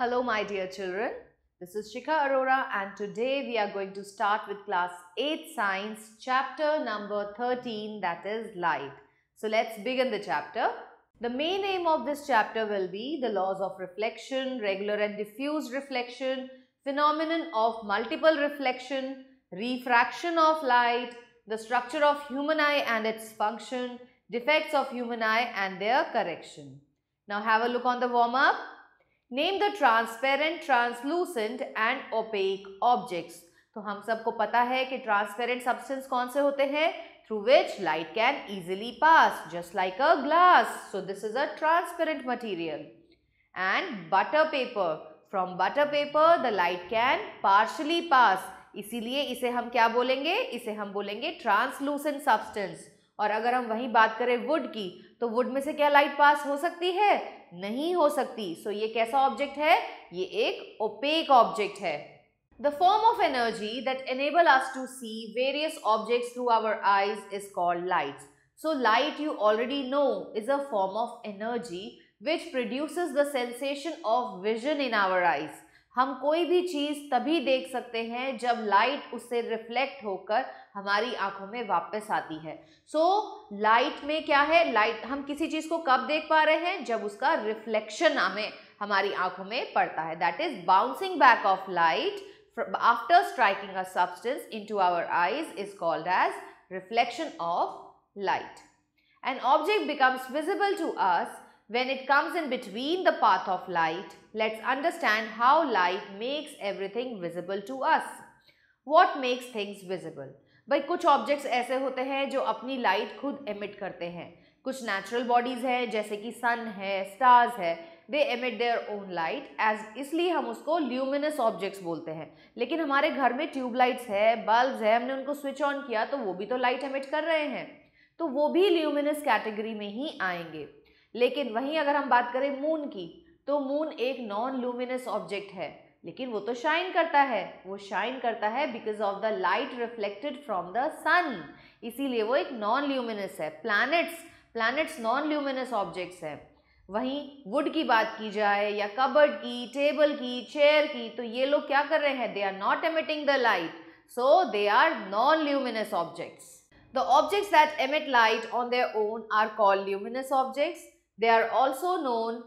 Hello my dear children, this is Shikha Arora and today we are going to start with class 8 science chapter number 13 that is light. So let's begin the chapter. The main aim of this chapter will be the laws of reflection, regular and diffuse reflection, phenomenon of multiple reflection, refraction of light, the structure of human eye and its function, defects of human eye and their correction. Now have a look on the warm up. Name the transparent translucent and opaque objects तो हम सबको पता है कि transparent substance कौन से होते हैं through which light can easily pass just like a glass so this is a transparent material and butter paper from butter paper the light can partially pass इसीलिए इसे हम क्या बोलेंगे इसे हम बोलेंगे ट्रांसलूसेंट सब्सटेंस और अगर हम वही बात करें वुड की तो वुड में से क्या लाइट पास हो सकती है नहीं हो सकती सो so, ये कैसा ऑब्जेक्ट है ये एक ओपेक ऑब्जेक्ट है the form of energy that enable us to see various object through our eyes is called light so light you already know is a form of energy which produce the sensation of vision in our eyes हम कोई भी चीज़ तभी देख सकते हैं जब light उससे reflect होकर हमारी आंखों में वापस आती है सो so, लाइट में क्या है लाइट हम किसी चीज़ को कब देख पा रहे हैं जब उसका रिफ्लेक्शन हमें हमारी आंखों में पड़ता है that is bouncing back of light after striking a substance into our eyes is called as reflection of light an object becomes visible to us When it comes in between the path of light, let's understand how light makes everything visible to us. What makes things visible? भाई कुछ objects ऐसे होते हैं जो अपनी light खुद emit करते हैं कुछ नेचुरल बॉडीज़ हैं जैसे कि सन है स्टार्स है they emit their own light as इसलिए हम उसको ल्यूमिनस ऑब्जेक्ट्स बोलते हैं लेकिन हमारे घर में ट्यूबलाइट्स है बल्ब्स है हमने उनको स्विच ऑन किया तो वो भी तो लाइट एमिट कर रहे हैं तो वो भी ल्यूमिनस कैटेगरी में ही आएंगे लेकिन वहीं अगर हम बात करें मून की तो मून एक नॉन लूमिनस ऑब्जेक्ट है लेकिन वो तो शाइन करता है वो शाइन करता है because of the light reflected from the sun इसीलिए वो एक नॉन ल्यूमिनस है planets planets non luminous objects हैं वहीं वुड की बात की जाए या कबर्ड की टेबल की चेयर की तो ये लोग क्या कर रहे हैं they are not emitting the light so they are non luminous objects the objects that emit light on their own are called luminous objects They are also known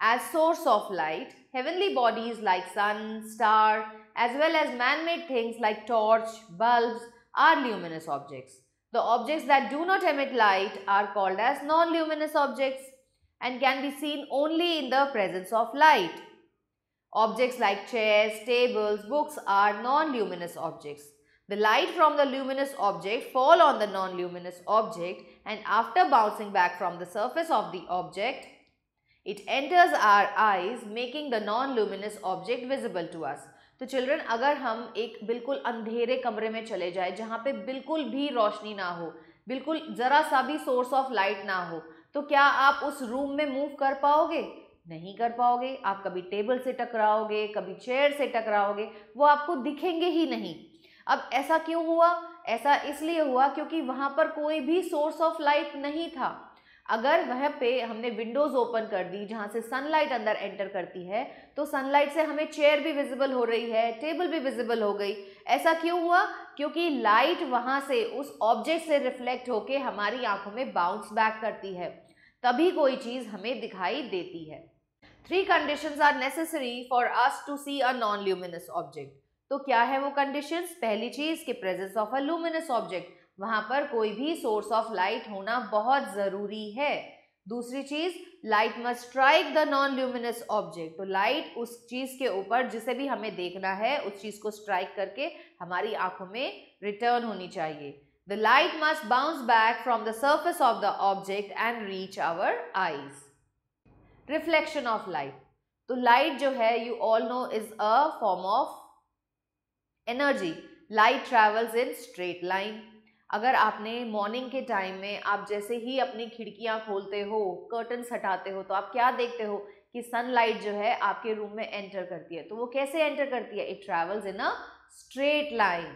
as source of light. Heavenly bodies like sun, star, as well as man-made things like torch, bulbs are luminous objects. The objects that do not emit light are called as non-luminous objects and can be seen only in the presence of light. Objects like chairs, tables, books are non-luminous objects. The light from the luminous object fall on the non-luminous object and after bouncing back from the surface of the object, it enters our eyes making the non-luminous object visible to us. तो children अगर हम एक बिल्कुल अंधेरे कमरे में चले जाए जहाँ पे बिल्कुल भी रोशनी ना हो बिल्कुल ज़रा सा भी सोर्स ऑफ लाइट ना हो तो क्या आप उस रूम में मूव कर पाओगे नहीं कर पाओगे आप कभी टेबल से टकराओगे कभी चेयर से टकराओगे वो आपको दिखेंगे ही नहीं अब ऐसा क्यों हुआ ऐसा इसलिए हुआ क्योंकि वहाँ पर कोई भी सोर्स ऑफ लाइट नहीं था अगर वह पे हमने विंडोज़ ओपन कर दी जहाँ से सनलाइट अंदर एंटर करती है तो सनलाइट से हमें चेयर भी विजिबल हो रही है टेबल भी विजिबल हो गई ऐसा क्यों हुआ क्योंकि लाइट वहाँ से उस ऑब्जेक्ट से रिफ्लेक्ट होके हमारी आंखों में बाउंस बैक करती है तभी कोई चीज़ हमें दिखाई देती है three condition are necessary for us to see a non luminous object तो क्या है वो कंडीशंस पहली चीज़ कि presence of a luminous object वहां पर कोई भी सोर्स ऑफ लाइट होना बहुत ज़रूरी है दूसरी चीज़ light must strike the non luminous object तो लाइट उस चीज़ के ऊपर जिसे भी हमें देखना है उस चीज़ को स्ट्राइक करके हमारी आंखों में रिटर्न होनी चाहिए the light must bounce back from the surface of the object and reach our eyes reflection of light तो लाइट जो है you all know is a form of energy light travels in straight line अगर आपने morning के time में आप जैसे ही अपनी खिड़कियां खोलते हो कर्टन हटाते हो तो आप क्या देखते हो कि सन लाइट जो है आपके रूम में एंटर करती है तो वो कैसे एंटर करती है it travels in a straight line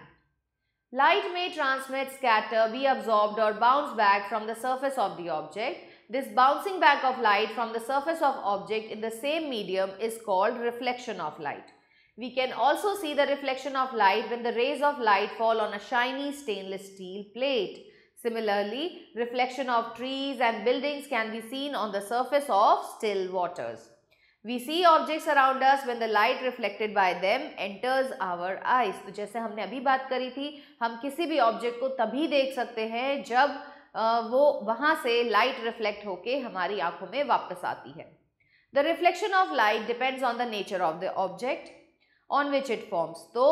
light में ट्रांसमिट स्कैटर बी अब्जॉर्ब और bounce back from the surface of the object this bouncing back of light from the surface of object in the same medium is called reflection of light We can also see the reflection of light when the rays of light fall on a shiny stainless steel plate. Similarly, reflection of trees and buildings can be seen on the surface of still waters. We see objects around us when the light reflected by them enters our eyes. तो जैसे हमने अभी बात करी थी हम किसी भी ऑब्जेक्ट को तभी देख सकते हैं जब वो वहाँ से लाइट रिफ्लेक्ट होके हमारी आंखों में वापस आती The reflection of light depends on the nature of the object. On which it forms तो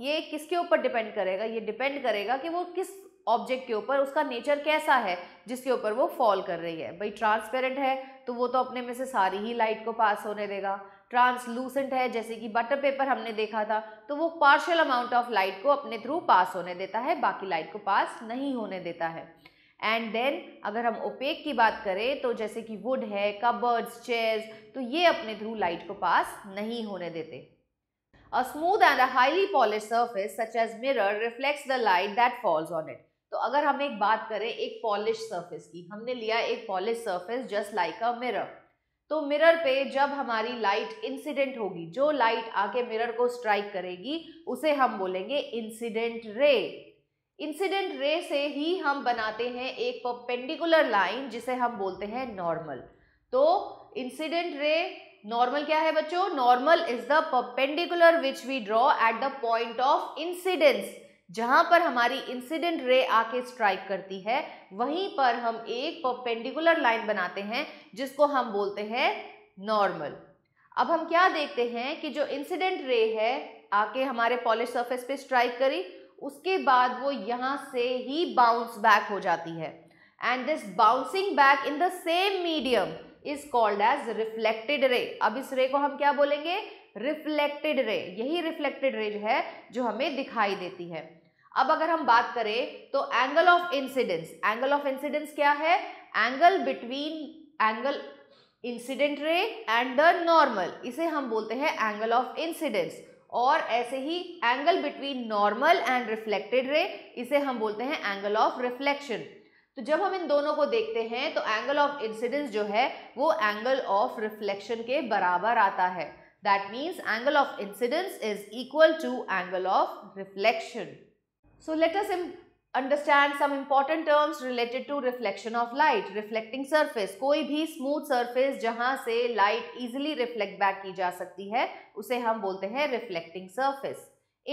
ये किसके ऊपर डिपेंड करेगा ये डिपेंड करेगा कि वो किस ऑब्जेक्ट के ऊपर उसका नेचर कैसा है जिसके ऊपर वो फॉल कर रही है भाई ट्रांसपेरेंट है तो वो तो अपने में से सारी ही लाइट को पास होने देगा ट्रांसलूसेंट है जैसे कि बटर पेपर हमने देखा था तो वो पार्शियल अमाउंट ऑफ लाइट को अपने थ्रू पास होने देता है बाकी लाइट को पास नहीं होने देता है एंड देन अगर हम ओपेक की बात करें तो जैसे कि वुड है कबर्ड्स चेयर्स तो ये अपने थ्रू लाइट को पास नहीं होने देते A smooth and a highly polished surface such as mirror reflects the light that falls on it. तो अगर हम एक बात करें एक पॉलिश सरफेस की हमने लिया एक polish surface just like a mirror तो मिरर पे जब हमारी लाइट इंसिडेंट होगी जो लाइट आके मिरर को स्ट्राइक करेगी उसे हम बोलेंगे इंसिडेंट रे इंसिडेंट रे से ही हम बनाते हैं एक पेंडिकुलर लाइन जिसे हम बोलते हैं नॉर्मल तो इंसिडेंट रे नॉर्मल क्या है बच्चों normal is the perpendicular which we draw at the point of incidence जहां पर हमारी इंसिडेंट रे आके स्ट्राइक करती है वहीं पर हम एक परपेंडिकुलर लाइन बनाते हैं जिसको हम बोलते हैं नॉर्मल अब हम क्या देखते हैं कि जो इंसिडेंट रे है आके हमारे पॉलिश सरफेस पे स्ट्राइक करी उसके बाद वो यहाँ से ही बाउंस बैक हो जाती है and this bouncing back in the same medium is called as reflected ray अब इस रे को हम क्या बोलेंगे रिफ्लेक्टेड रे यही रिफ्लेक्टेड रे जो है जो हमें दिखाई देती है अब अगर हम बात करें तो angle of incidence angle of incidence क्या है angle between angle incident ray and the normal इसे हम बोलते हैं एंगल ऑफ इंसिडेंस और ऐसे ही angle between normal and reflected ray इसे हम बोलते हैं एंगल ऑफ रिफ्लेक्शन तो जब हम इन दोनों को देखते हैं तो एंगल ऑफ इंसिडेंस जो है वो एंगल ऑफ रिफ्लेक्शन के बराबर आता है that means angle of incidence is equal to angle of reflection so let us understand some important terms related to reflection of light reflecting surface कोई भी smooth surface जहाँ से लाइट ईजिली रिफ्लेक्ट बैक की जा सकती है उसे हम बोलते हैं reflecting surface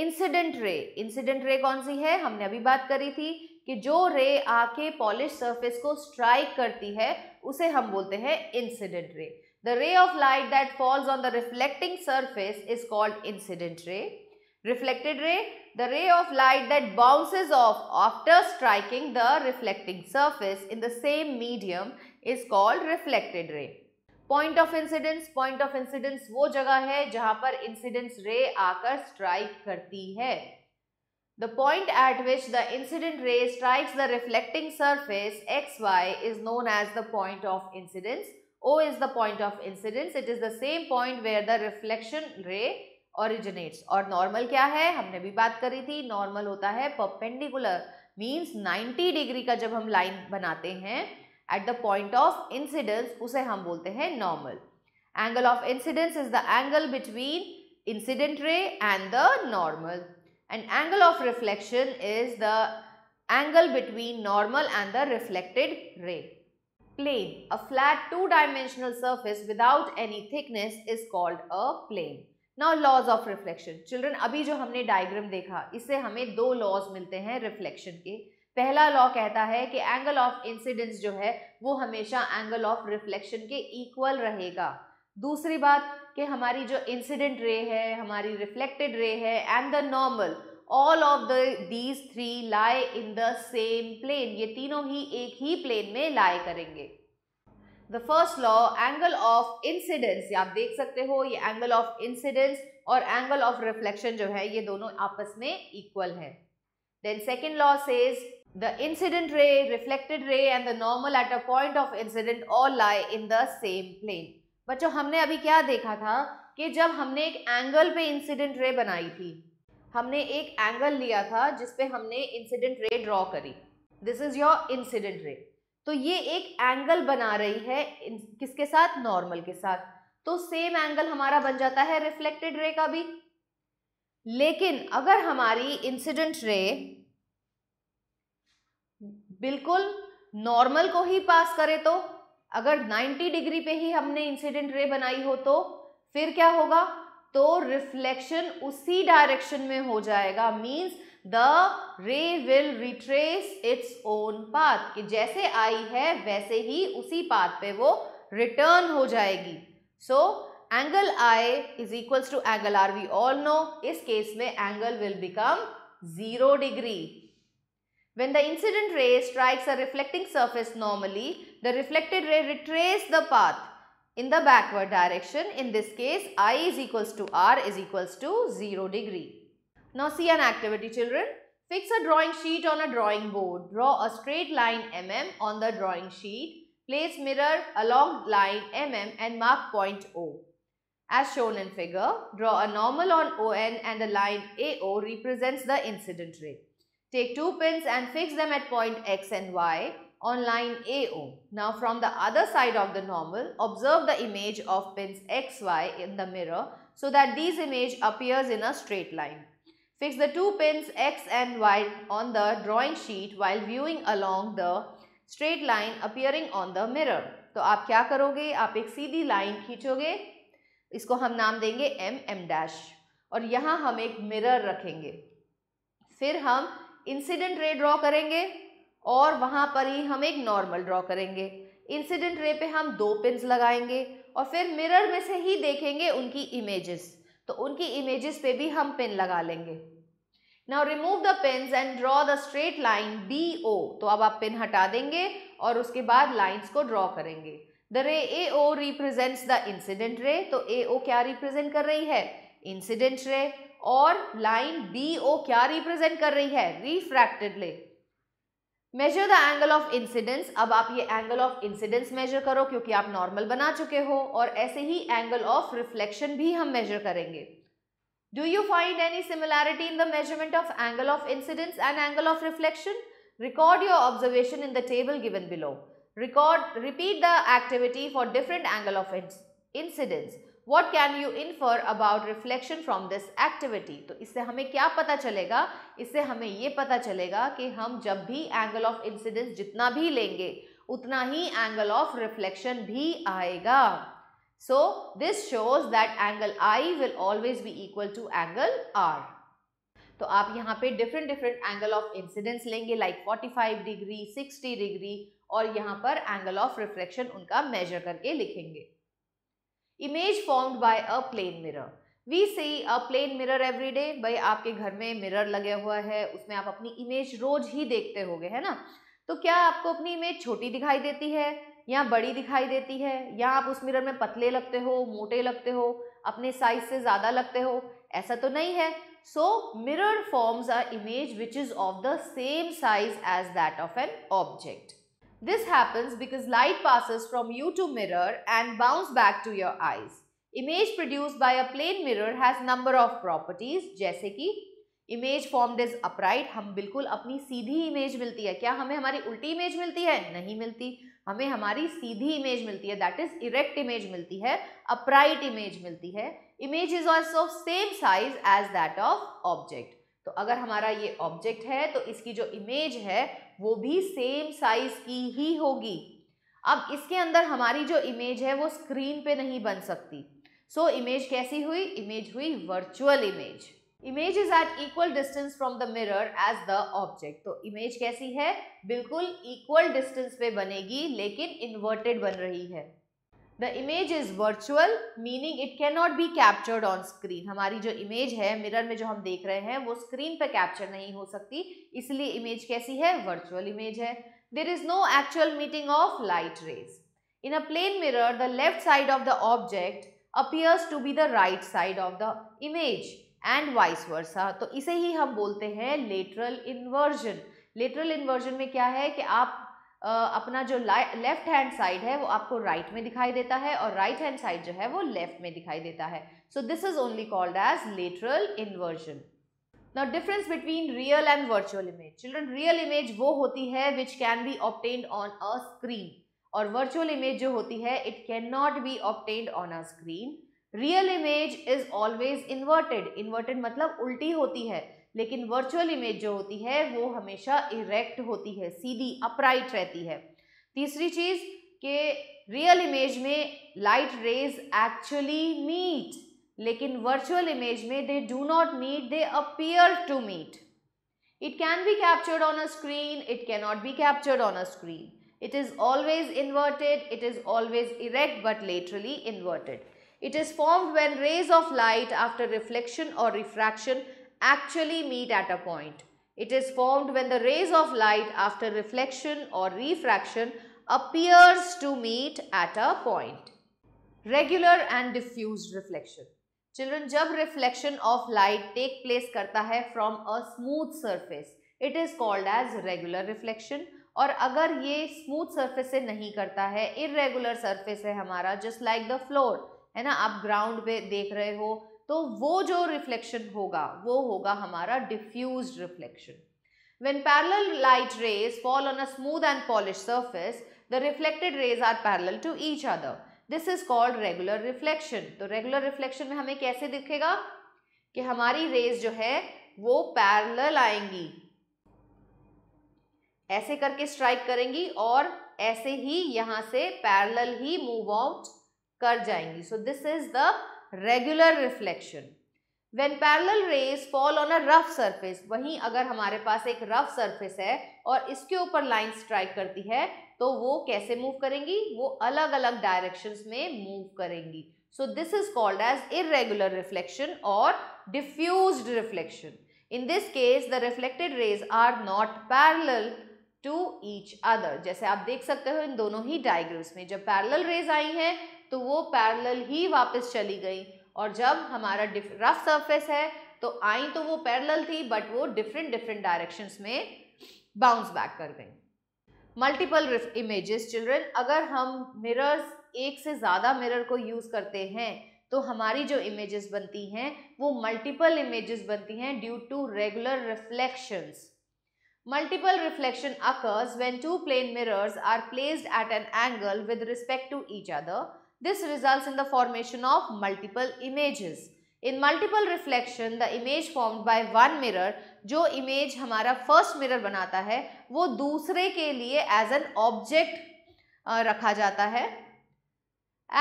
incident ray incident ray कौन सी है हमने अभी बात करी थी कि जो रे आके पॉलिश सरफेस को स्ट्राइक करती है उसे हम बोलते हैं incident ray the ray of light that falls on the reflecting surface is called incident ray reflected ray the ray of light that bounces off after striking the reflecting surface in the same medium is called reflected ray point of incidence point of incidence वो जगह है जहां पर incidence रे आकर strike करती है The point at which the incident ray strikes the reflecting surface xy is known as the point of incidence. O is the point of incidence. It is the same point where the reflection ray originates. और normal क्या है हमने भी बात करी थी normal होता है perpendicular means 90 degree का जब हम line बनाते हैं at the point of incidence उसे हम बोलते हैं normal. Angle of incidence is the angle between incident ray and the normal. and angle of reflection is the angle between normal and the reflected ray. Plane. A flat two-dimensional surface without any thickness is called a plane. now laws of reflection children abhi jo humne diagram dekha isse hame do laws milte hain reflection ke pehla law kehta hai ki angle of incidence jo hai wo hamesha angle of reflection ke equal rahega dusri baat कि हमारी जो incident ray है हमारी reflected ray है and the normal all of the these three lie in the same plane ये तीनों ही एक ही प्लेन में लाई करेंगे the first law angle of incidence आप देख सकते हो ये एंगल ऑफ इंसिडेंस और एंगल ऑफ रिफ्लेक्शन जो है ये दोनों आपस में इक्वल है then second law says the incident ray reflected ray and the normal at a point of incident all lie in the same plane बच्चों हमने अभी क्या देखा था कि जब हमने एक एंगल पे इंसिडेंट रे बनाई थी हमने एक एंगल लिया था जिसपे हमने इंसिडेंट रे ड्रॉ करी this is your incident ray तो ये एक एंगल बना रही है किसके साथ नॉर्मल के साथ तो सेम एंगल हमारा बन जाता है रिफ्लेक्टेड रे का भी लेकिन अगर हमारी इंसिडेंट रे बिल्कुल नॉर्मल को ही पास करे तो अगर 90 डिग्री पे ही हमने इंसिडेंट रे बनाई हो तो फिर क्या होगा तो रिफ्लेक्शन उसी डायरेक्शन में हो जाएगा means the ray will retrace its own path कि जैसे आई है वैसे ही उसी पाथ पे वो रिटर्न हो जाएगी so angle i is equals to angle r we all know इस केस में angle will become zero degree When the incident ray strikes a reflecting surface normally, the reflected ray retrace the path in the backward direction. In this case, I is equals to R is equals to 0 degree. Now see an activity children. Fix a drawing sheet on a drawing board. Draw a straight line mm on the drawing sheet. Place mirror along line mm and mark point O. As shown in figure, draw a normal on ON and the line AO represents the incident ray. Take two pins and fix them at point X and Y. on line AO. Now from the other side of the normal, observe the image of pins XY in the mirror so that these image appears in a straight line. Fix the two pins X and Y on the drawing sheet while viewing along the straight line appearing on the mirror. तो आप क्या करोगे आप एक सीधी line खींचोगे इसको हम नाम देंगे एम एम डैश और यहाँ हम एक मिरर रखेंगे फिर हम इंसिडेंट रे ड्रॉ करेंगे और वहाँ पर ही हम एक नॉर्मल ड्रॉ करेंगे इंसिडेंट रे पे हम दो पिन्स लगाएंगे और फिर मिरर में से ही देखेंगे उनकी इमेजेस तो उनकी इमेजेस पे भी हम पिन लगा लेंगे now remove the pin and draw the straight line B O तो अब आप पिन हटा देंगे और उसके बाद लाइन्स को ड्रॉ करेंगे the ray A O represents the incident ray तो ए ओ क्या रिप्रेजेंट कर रही है इंसिडेंट रे और लाइन बी ओ क्या रिप्रेजेंट कर रही है refracted ray measure the angle of incidence अब आप ये एंगल ऑफ इंसिडेंस मेजर करो क्योंकि आप नॉर्मल बना चुके हो और ऐसे ही एंगल ऑफ रिफ्लेक्शन भी हम मेजर करेंगे do you find any similarity in the measurement of angle of incidence and angle of reflection record your observation in the table given below record repeat the activity for different angle of incidence what can you infer about reflection from this activity तो इससे हमें क्या पता चलेगा इससे हमें ये पता चलेगा कि हम जब भी एंगल ऑफ इंसिडेंस जितना भी लेंगे उतना ही एंगल ऑफ रिफ्लेक्शन भी आएगा so this shows that angle i will always be equal to angle r तो आप यहाँ पे different different angle of incidence लेंगे like forty five degree sixty degree और यहाँ पर एंगल ऑफ रिफ्लेक्शन उनका मेजर करके लिखेंगे image formed by a plane mirror we see a plane mirror every day भाई आपके घर में मिरर लगे हुआ है उसमें आप अपनी इमेज रोज ही देखते हो है ना तो क्या आपको अपनी इमेज छोटी दिखाई देती है या बड़ी दिखाई देती है या आप उस मिरर में पतले लगते हो मोटे लगते हो अपने साइज से ज़्यादा लगते हो ऐसा तो नहीं है so mirror forms a image which is of the same size as that of an object This happens because light passes from you to mirror and bounce back to your eyes. Image produced by a plane mirror has number of properties जैसे image formed is upright हम बिल्कुल अपनी सीधी image मिलती है क्या हमें हमारी image मिलती है नहीं मिलती हमें हमारी सीधी image मिलती है that is erect image मिलती है upright image image is also same size as that of object तो अगर हमारा ये ऑब्जेक्ट है तो इसकी जो इमेज है वो भी सेम साइज की ही होगी अब इसके अंदर हमारी जो इमेज है वो स्क्रीन पे नहीं बन सकती सो so, इमेज कैसी हुई इमेज हुई virtual image image is at equal distance from the mirror as the object तो इमेज कैसी है बिल्कुल इक्वल डिस्टेंस पे बनेगी लेकिन इन्वर्टेड बन रही है the image is virtual meaning it can not be captured on screen हमारी जो इमेज है मिरर में जो हम देख रहे हैं वो स्क्रीन पर कैप्चर नहीं हो सकती इसलिए इमेज कैसी है वर्चुअल इमेज है there is no actual meeting of light rays in a plane mirror the left side of the object appears to be the right side of the image and vice versa तो इसे ही हम बोलते हैं lateral inversion lateral inversion में क्या है कि आप अपना जो लेफ्ट हैंड साइड है वो आपको राइट right में दिखाई देता है और राइट हैंड साइड जो है वो लेफ्ट में दिखाई देता है so this is only called as lateral inversion now difference between real and virtual image children real image वो होती है which can be obtained on a screen और वर्चुअल इमेज जो होती है it can not be obtained on a screen real image is always inverted inverted मतलब उल्टी होती है लेकिन वर्चुअल इमेज जो होती है वो हमेशा इरेक्ट होती है सीधी अपराइट रहती है तीसरी चीज़ के रियल इमेज में लाइट रेज एक्चुअली मीट लेकिन वर्चुअल इमेज में they do not meet they appear to meet it can be captured on a screen it can not be captured on a screen it is always inverted it is always erect but laterally inverted it is formed when rays of light after reflection और refraction actually meet at a point. It is formed when the rays of light after reflection or refraction appears to meet at a point. Regular and diffused reflection. Children, जब reflection of light take place करता है from a smooth surface, it is called as regular reflection. और अगर ये smooth surface से नहीं करता है irregular surface है हमारा just like the floor है ना आप ground पे देख रहे हो तो वो जो रिफ्लेक्शन होगा वो होगा हमारा diffuse reflection When parallel light rays fall on a smooth and polished surface, the reflected rays are parallel to each other. This is called regular reflection. तो regular reflection में हमें कैसे दिखेगा कि हमारी रेज जो है वो पैरेलल आएंगी ऐसे करके स्ट्राइक करेंगी और ऐसे ही यहाँ से पैरेलल ही मूव आउट कर जाएंगी so this is the regular reflection when parallel rays fall on a rough surface वहीं अगर हमारे पास एक रफ सर्फेस है और इसके ऊपर लाइन स्ट्राइक करती है तो वो कैसे मूव करेंगी वो अलग अलग डायरेक्शन में मूव करेंगी so this is called as irregular reflection और diffuse reflection in this case the reflected rays are not parallel to each other जैसे आप देख सकते हो इन दोनों ही डायग्राम्स में जब पैरल रेज आई हैं तो वो पैरेलल ही वापस चली गई और जब हमारा रफ सरफेस है तो आई तो वो पैरेलल थी बट वो डिफरेंट डिफरेंट डायरेक्शंस में बाउंस बैक कर गई मल्टीपल इमेजेस चिल्ड्रन अगर हम मिरर्स एक से ज़्यादा मिरर को यूज़ करते हैं तो हमारी जो इमेजेस बनती हैं वो मल्टीपल इमेजेस बनती हैं due to regular reflections multiple reflection occurs when two plane mirrors are placed at an angle with respect to each other This results in the formation of multiple images. In multiple reflection, the image formed by one mirror, जो image हमारा first mirror बनाता है वो दूसरे के लिए as an object रखा जाता है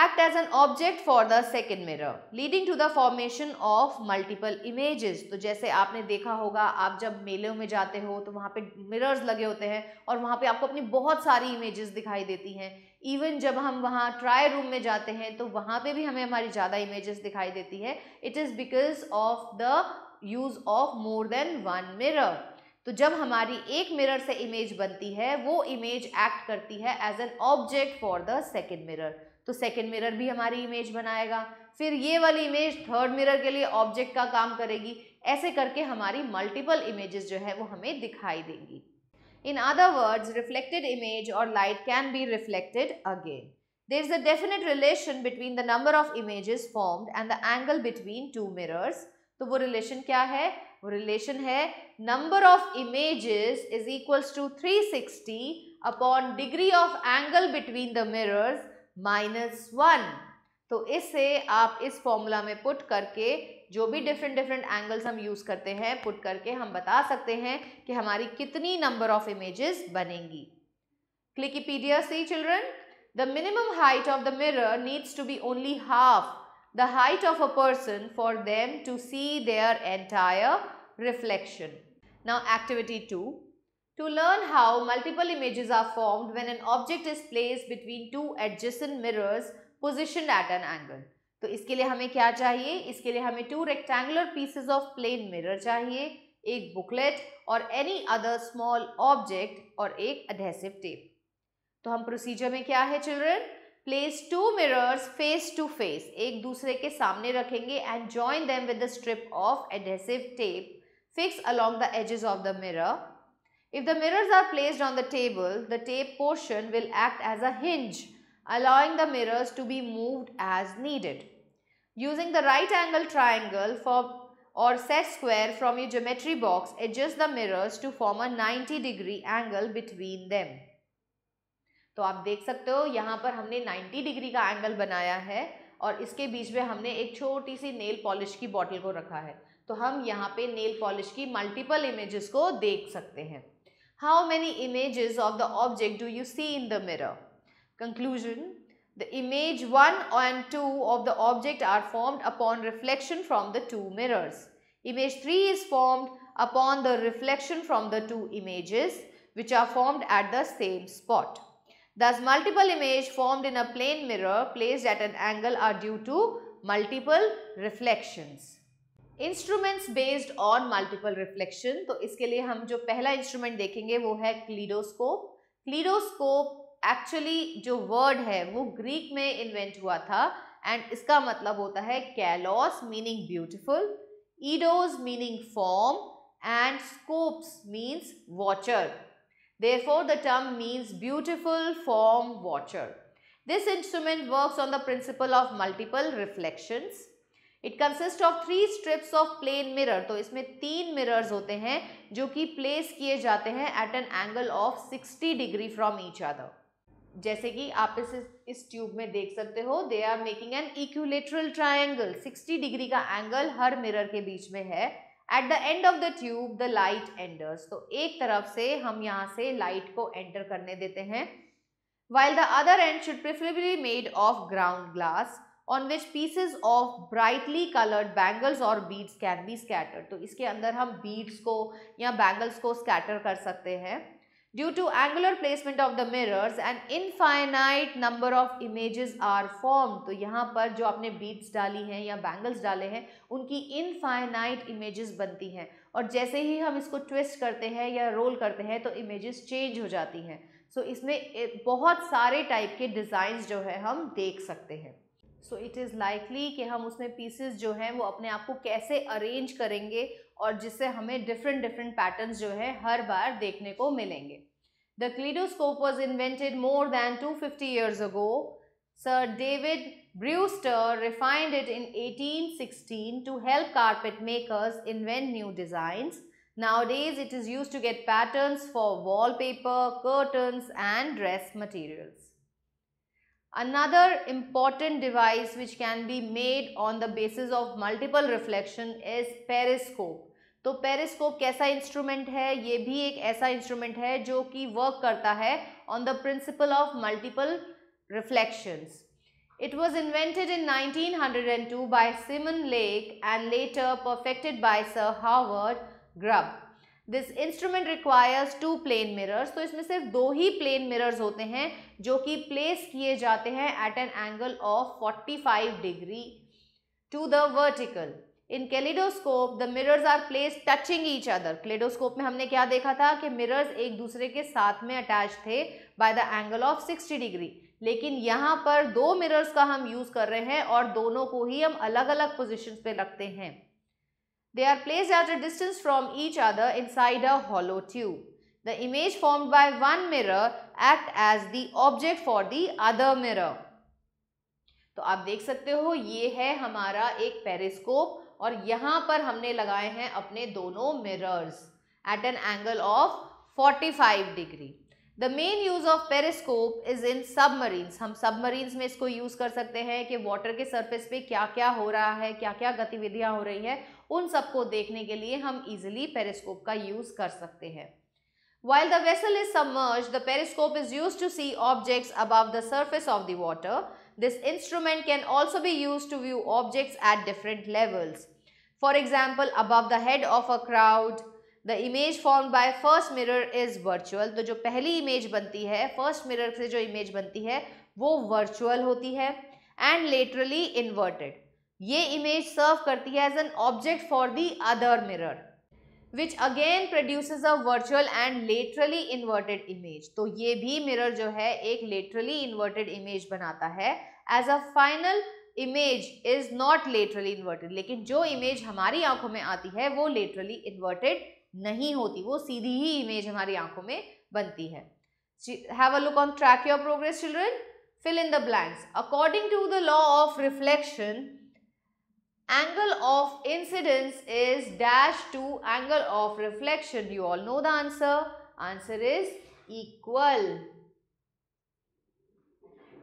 act as an object for the second mirror leading to the formation of multiple images तो जैसे आपने देखा होगा आप जब मेलों में जाते हो तो वहाँ पे mirrors लगे होते हैं और वहाँ पे आपको अपनी बहुत सारी images दिखाई देती हैं इवन जब हम वहाँ ट्राई रूम में जाते हैं तो वहाँ पे भी हमें हमारी ज़्यादा इमेजेस दिखाई देती है it is because of the use of more than one mirror तो जब हमारी एक मिरर से इमेज बनती है वो इमेज एक्ट करती है as an object for the second mirror तो सेकेंड मिरर भी हमारी इमेज बनाएगा फिर ये वाली इमेज थर्ड मिरर के लिए ऑब्जेक्ट का काम करेगी ऐसे करके हमारी मल्टीपल इमेजेस जो है वो हमें दिखाई देंगी In other words, reflected image or light can be reflected again. There is a definite relation between the number of images formed and the angle between two mirrors. तो वो relation क्या है वो relation है number of images is equals to 360 upon degree of angle between the mirrors minus one तो इसे आप इस फॉर्मूला में पुट करके जो भी डिफरेंट डिफरेंट एंगल्स हम यूज़ करते हैं पुट करके हम बता सकते हैं कि हमारी कितनी नंबर ऑफ इमेजेस बनेंगी क्लिकिपीडिया see children the minimum height of the mirror needs to be only half the height of a person for them to see their entire reflection now activity two To learn how multiple images are formed when an object is placed between two adjacent mirrors positioned at an angle, तो इसके लिए हमें क्या चाहिए इसके लिए हमें two rectangular pieces of plane mirror चाहिए एक बुकलेट और एनी अदर स्मॉल ऑब्जेक्ट और एक अधेसिव टेप तो हम प्रोसीजर में क्या है children place two mirrors face to face एक दूसरे के सामने रखेंगे and join them with the strip of adhesive tape fix along the edges of the mirror if the mirrors are placed on the table the tape portion will act as a hinge allowing the mirrors to be moved as needed. Using the right angle triangle for or set square from your geometry box, adjust the mirrors to form a 90 degree angle between them. तो आप देख सकते हो यहाँ पर हमने 90 degree का angle बनाया है और इसके बीच में हमने एक छोटी सी नेल पॉलिश की बॉटल को रखा है तो हम यहाँ पे नेल पॉलिश की मल्टीपल इमेजेस को देख सकते हैं how many images of the object do you see in the mirror Conclusion The image 1 and 2 of the object are formed upon reflection from the two mirrors. Image 3 is formed upon the reflection from the two images which are formed at the same spot. Thus, multiple images formed in a plane mirror placed at an angle are due to multiple reflections. Instruments based on multiple reflection. So, इसके लिए हम जो पहला instrument देखेंगे वो है क्लीडोस्कोप क्लीडोस्कोप actually जो word है वो ग्रीक में इन्वेंट हुआ था एंड इसका मतलब होता है kalos meaning beautiful eidos meaning form and skopos means watcher therefore the term means beautiful form watcher this instrument work on the principle of multiple reflection it consist of three strips of plane mirror तो इसमें तीन mirrors होते हैं जो कि place किए जाते हैं at an angle of sixty degree from each other जैसे कि आप इस इस ट्यूब में देख सकते हो they are making an equilateral triangle 60 degree का एंगल हर मिरर के बीच में है at the end of the tube the light enters तो एक तरफ से हम यहाँ से लाइट को एंटर करने देते हैं while the other end should preferably made of ground glass on which pieces of brightly coloured bangles और बीड्स कैन बी स्कैटर तो इसके अंदर हम बीड्स को या बैंगल्स को स्कैटर कर सकते हैं due to angular placement of the mirrors and infinite number of images are form तो यहाँ पर जो आपने बीट्स डाली हैं या बैंगल्स डाले हैं उनकी इनफाइनाइट इमेजेस बनती हैं और जैसे ही हम इसको ट्विस्ट करते हैं या रोल करते हैं तो इमेजेस चेंज हो जाती हैं सो so, इसमें बहुत सारे टाइप के डिज़ाइंस जो है हम देख सकते हैं सो इट इज़ लाइकली कि हम उसमें पीसेस जो हैं वो अपने आप को कैसे अरेंज करेंगे और जिससे हमें डिफरेंट डिफरेंट पैटर्न जो है हर बार देखने को मिलेंगे the kaleidoscope was invented more than two fifty years ago Sir David Brewster refined it in eighteen sixteen to help carpet makers invent new design nowadays it is use to get pattern for wallpaper curtains and dress materials Another important device which can be made on the basis of multiple reflection is periscope. तो periscope कैसा instrument है ये भी एक ऐसा instrument है जो कि वर्क करता है on the principle of multiple reflections it was invented in nineteen hundred and two by Simon Lake and later perfected by Sir Howard Grubb this instrument requires two plane mirrors तो इसमें सिर्फ दो ही plane mirrors होते हैं जो कि place किए जाते हैं at an angle of forty five degree to the vertical in kaleidoscope the mirrors are place touching each other kaleidoscope में हमने क्या देखा था कि मिरर्स एक दूसरे के साथ में अटैच थे by the angle of 60 degree लेकिन यहाँ पर दो मिरर्स का हम यूज़ कर रहे हैं और दोनों को ही हम अलग अलग पोजिशन पे रखते हैं they are place at a distance from each other inside a hollow tube the image form by one mirror act as the object for the other mirror तो आप देख सकते हो ये है हमारा एक पेरिस्कोप और यहाँ पर हमने लगाए हैं अपने दोनों mirrors at an angle of 45 degree the main use of periscope is in submarines हम सबमरीन्स में इसको यूज कर सकते हैं कि वाटर के सरफेस पे क्या क्या हो रहा है क्या क्या गतिविधियाँ हो रही है उन सबको देखने के लिए हम इजिली पेरिस्कोप का यूज कर सकते हैं While the vessel is submerged, the periscope is used to see objects above the surface of the water. This instrument can also be use to view objects at different levels for example above the head of a crowd, the image form by first mirror is virtual तो जो पहली image बनती है first mirror से जो image बनती है वो वर्चुअल होती है एंड लेटरली इन्वर्टेड ये इमेज सर्व करती है as an object for the other mirror which again produce a virtual and laterally inverted image तो ये भी मिरर जो है एक लेटरली इन्वर्टेड इमेज बनाता है as a final image is not laterally inverted लेकिन जो इमेज हमारी आंखों में आती है वो लेटरली इन्वर्टेड नहीं होती वो सीधी ही इमेज हमारी आंखों में बनती है have a look on track your progress children fill in the blanks according to the law of reflection angle of incidence is dash 2 angle of reflection. You all know the answer. Answer is equal.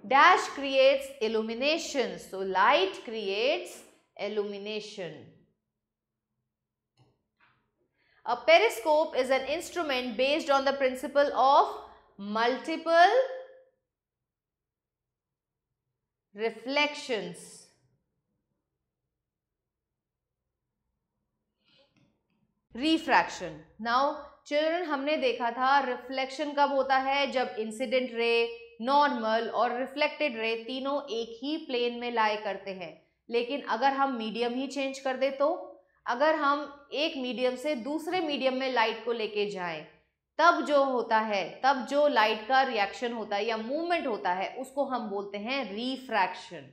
Dash creates illumination. So, light creates illumination. A periscope is an instrument based on the principle of multiple reflections. Refraction now children हमने देखा था reflection कब होता है जब incident ray normal और reflected ray तीनों एक ही प्लेन में लाए करते हैं लेकिन अगर हम मीडियम ही चेंज कर दे तो अगर हम एक मीडियम से दूसरे मीडियम में लाइट को लेके जाएं तब जो होता है तब जो लाइट का रिएक्शन होता है या मूवमेंट होता है उसको हम बोलते हैं refraction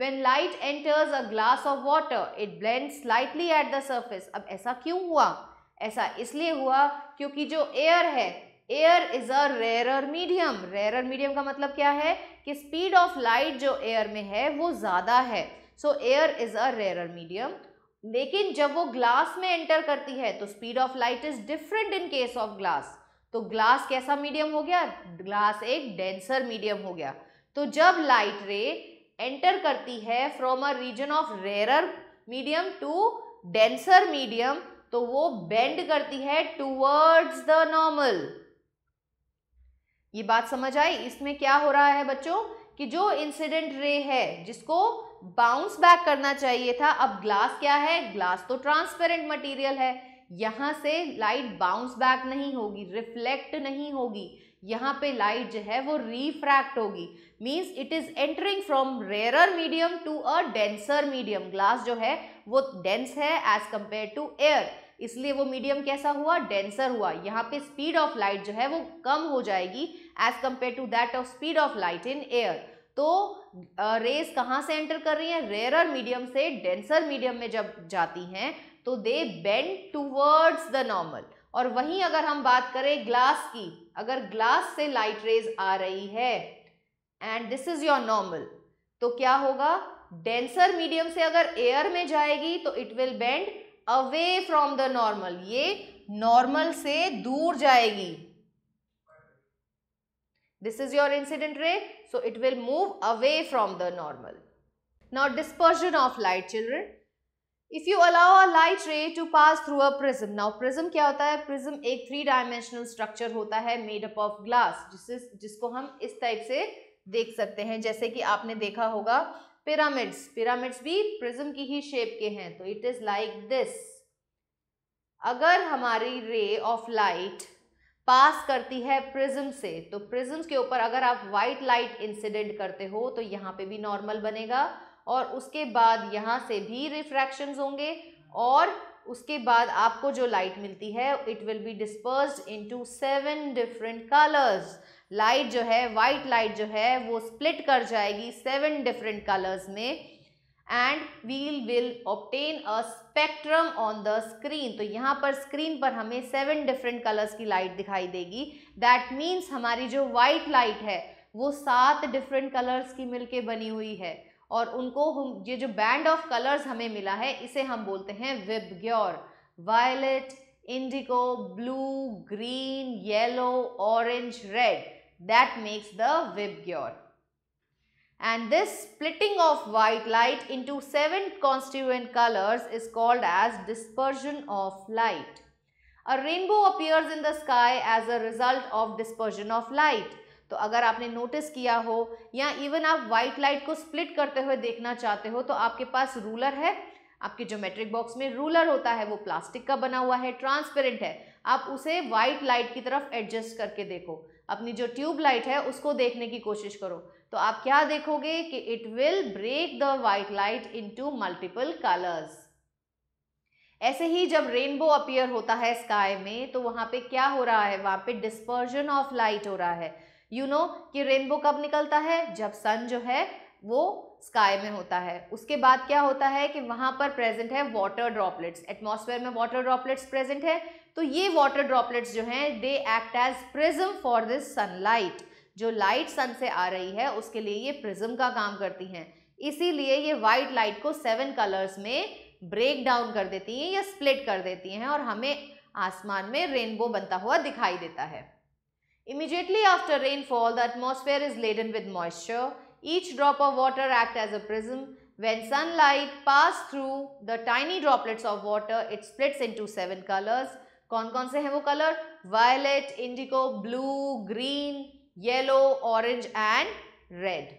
When light enters a glass of water, it blends slightly at the surface. अब ऐसा क्यों हुआ ऐसा इसलिए हुआ क्योंकि जो air है air is a rarer medium. Rarer medium का मतलब क्या है कि speed of light जो air में है वो ज़्यादा है So air is a rarer medium. लेकिन जब वो glass में enter करती है तो speed of light is different in case of glass. तो glass कैसा medium हो गया Glass एक denser medium हो गया तो जब light ray एंटर करती है from a region of rare medium to denser medium तो वो बेंड करती है टूवर्ड्स द नॉर्मल ये बात समझ आई इसमें क्या हो रहा है बच्चों कि जो इंसिडेंट रे है जिसको बाउंस बैक करना चाहिए था अब ग्लास क्या है ग्लास तो ट्रांसपेरेंट मटेरियल है यहां से लाइट बाउंस बैक नहीं होगी रिफ्लेक्ट नहीं होगी यहाँ पे लाइट जो है वो रिफ्रैक्ट होगी means it is entering from rare medium to a denser medium glass जो है वो डेंस है एज कम्पेयर टू एयर इसलिए वो मीडियम कैसा हुआ डेंसर हुआ यहाँ पे स्पीड ऑफ लाइट जो है वो कम हो जाएगी as compare to that of speed of light in air तो रेस कहाँ से एंटर कर रही हैं रेयर मीडियम से डेंसर मीडियम में जब जाती हैं तो they bend towards the normal और वहीं अगर हम बात करें ग्लास की अगर ग्लास से लाइट रेज आ रही है and this is your normal तो क्या होगा डेंसर मीडियम से अगर एयर में जाएगी तो it will bend away from the normal ये नॉर्मल से दूर जाएगी this is your incident ray so it will move away from the normal not dispersion of light children if you allow a light ray to pass through a prism now prism क्या होता है prism एक three dimensional structure होता है made up of glass जिसको हम इस type से देख सकते हैं जैसे कि आपने देखा होगा पिरामिड्स पिरामिड्स भी प्रिज्म की ही शेप के हैं तो इट इज लाइक दिस अगर हमारी रे ऑफ लाइट पास करती है प्रिज्म से तो प्रिज्म के ऊपर अगर आप वाइट लाइट इंसिडेंट करते हो तो यहाँ पे भी नॉर्मल बनेगा और उसके बाद यहाँ से भी रिफ्रैक्शन होंगे और उसके बाद आपको जो लाइट मिलती है it will be in into seven different colours light जो है वाइट लाइट जो है वो स्प्लिट कर जाएगी सेवन डिफरेंट कलर्स में and we'll will obtain a spectrum on the screen तो यहाँ पर स्क्रीन पर हमें सेवन डिफरेंट कलर्स की लाइट दिखाई देगी दैट मीन्स हमारी जो वाइट लाइट है वो सात डिफरेंट कलर्स की मिलके बनी हुई है और उनको हम ये जो बैंड ऑफ कलर्स हमें मिला है इसे हम बोलते हैं VIBGYOR violet indigo blue green yellow orange red that makes the VIBGYOR and this splitting of white light into seven constituent colours is called as dispersion of light a rainbow appears in the sky as a result of dispersion of light तो अगर आपने notice किया हो या even आप white light को split करते हुए देखना चाहते हो तो आपके पास रूलर है आपके ज्योमेट्रिक बॉक्स में रूलर होता है वो प्लास्टिक का बना हुआ है ट्रांसपेरेंट है आप उसे व्हाइट लाइट की तरफ एडजस्ट करके देखो अपनी जो ट्यूब लाइट है उसको देखने की कोशिश करो तो आप क्या देखोगे कि it will break the white light into multiple colours ऐसे ही जब रेनबो अपियर होता है स्काई में तो वहां पे क्या हो रहा है वहां पे डिस्पर्जन ऑफ लाइट हो रहा है यू you नो know कि रेनबो कब निकलता है जब सन जो है वो स्काई में होता है उसके बाद क्या होता है कि वहाँ पर प्रेजेंट है वाटर ड्रॉपलेट्स एटमॉस्फेयर में वाटर ड्रॉपलेट्स प्रेजेंट है तो ये वाटर ड्रॉपलेट्स जो हैं they act as prism for this sunlight जो लाइट सन से आ रही है उसके लिए ये प्रिज्म का काम करती हैं इसीलिए ये वाइट लाइट को सेवन कलर्स में ब्रेक डाउन कर देती हैं या स्प्लिट कर देती हैं और हमें आसमान में रेनबो बनता हुआ दिखाई देता है Immediately after rainfall, the atmosphere is laden with moisture. Each drop of water acts as a prism. When sunlight passes through the tiny droplets of water, it splits into seven colors. Kaun kaun se hai color? Violet, indigo, blue, green, yellow, orange and red.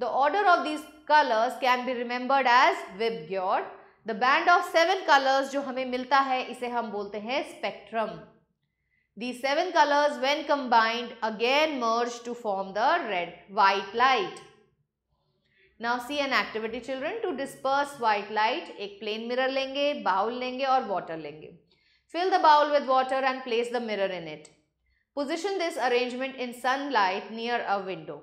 The order of these colors can be remembered as Vibgyor. The band of seven colors jo hume milta hai, ise spectrum. These seven colors when combined again merge to form the red white light. Now, see an activity, children. To disperse white light, a plain mirror, lenge, bowl, lenge or water लेंगे Fill the bowl with water and place the mirror in it. position this arrangement in sunlight near a window.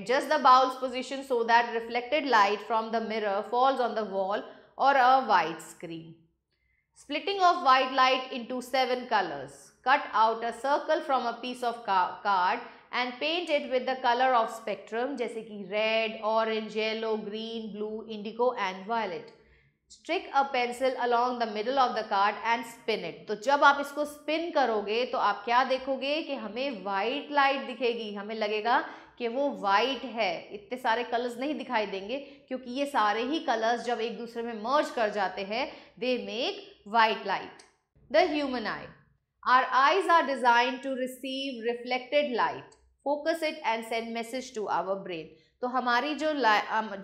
Adjust the bowl's position so that reflected light from the mirror falls on the wall or a white screen. Splitting of white light into seven colors. Cut out a circle from a piece of card and paint it with the color of spectrum जैसे कि red, orange, yellow, green, blue, indigo and violet. Stick a pencil along the middle of the card and spin it. तो जब आप इसको spin करोगे तो आप क्या देखोगे कि हमें white light दिखेगी हमें लगेगा कि वो वाइट है इतने सारे कलर्स नहीं दिखाई देंगे क्योंकि ये सारे ही कलर्स जब एक दूसरे में मर्ज कर जाते हैं they make white light the human eye or eyes are design to receive reflected light focus it and send message to our brain तो हमारी जो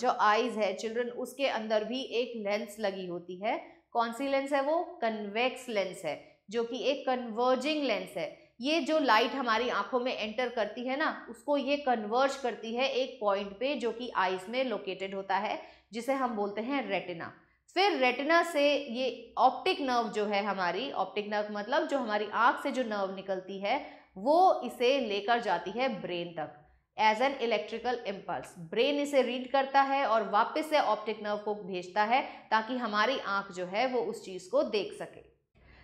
जो आईज है चिल्ड्रन उसके अंदर भी एक लेंस लगी होती है कौन सी लेंस है वो कन्वेक्स लेंस है जो कि एक कन्वर्जिंग लेंस है ये जो लाइट हमारी आंखों में एंटर करती है ना उसको ये कन्वर्ज करती है एक पॉइंट पे जो कि आइस में लोकेटेड होता है जिसे हम बोलते हैं रेटिना फिर रेटिना से ये ऑप्टिक नर्व जो है हमारी ऑप्टिक नर्व मतलब जो हमारी आँख से जो नर्व निकलती है वो इसे लेकर जाती है ब्रेन तक as an electrical impulse brain इसे रीड करता है और वापस से ऑप्टिक नर्व को भेजता है ताकि हमारी आँख जो है वो उस चीज़ को देख सके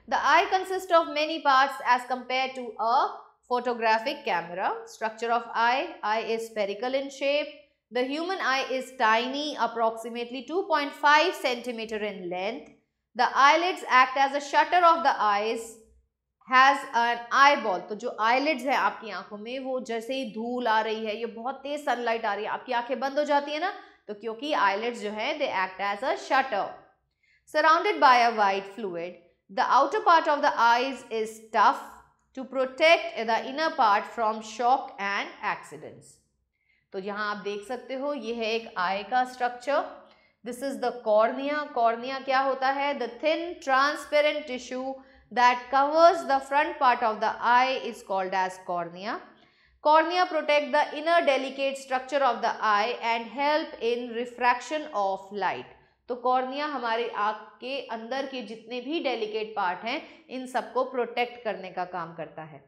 The eye consists of many parts as compared to a photographic camera. Structure of eye, eye is spherical in shape. The human eye is tiny, approximately 2.5 centimeter in length. The eyelids act as a shutter of the eyes, has an eyeball तो जो eyelids हैं आपकी आंखों में वो जैसे ही धूल आ रही है या बहुत तेज सनलाइट आ रही है आपकी आंखें बंद हो जाती है ना तो क्योंकि आईलिड्स जो है they act as a shutter surrounded by a white fluid The outer part of the eyes is tough to protect the inner part from shock and accidents. तो यहाँ आप देख सकते हो ये है एक आई का structure this is the cornea cornea क्या होता है the thin transparent tissue that covers the front part of the eye is called as cornea Cornea protect the inner delicate structure of the eye and help in refraction of light. तो cornea हमारे आँख के अंदर के जितने भी delicate part हैं इन सबको प्रोटेक्ट करने का काम करता है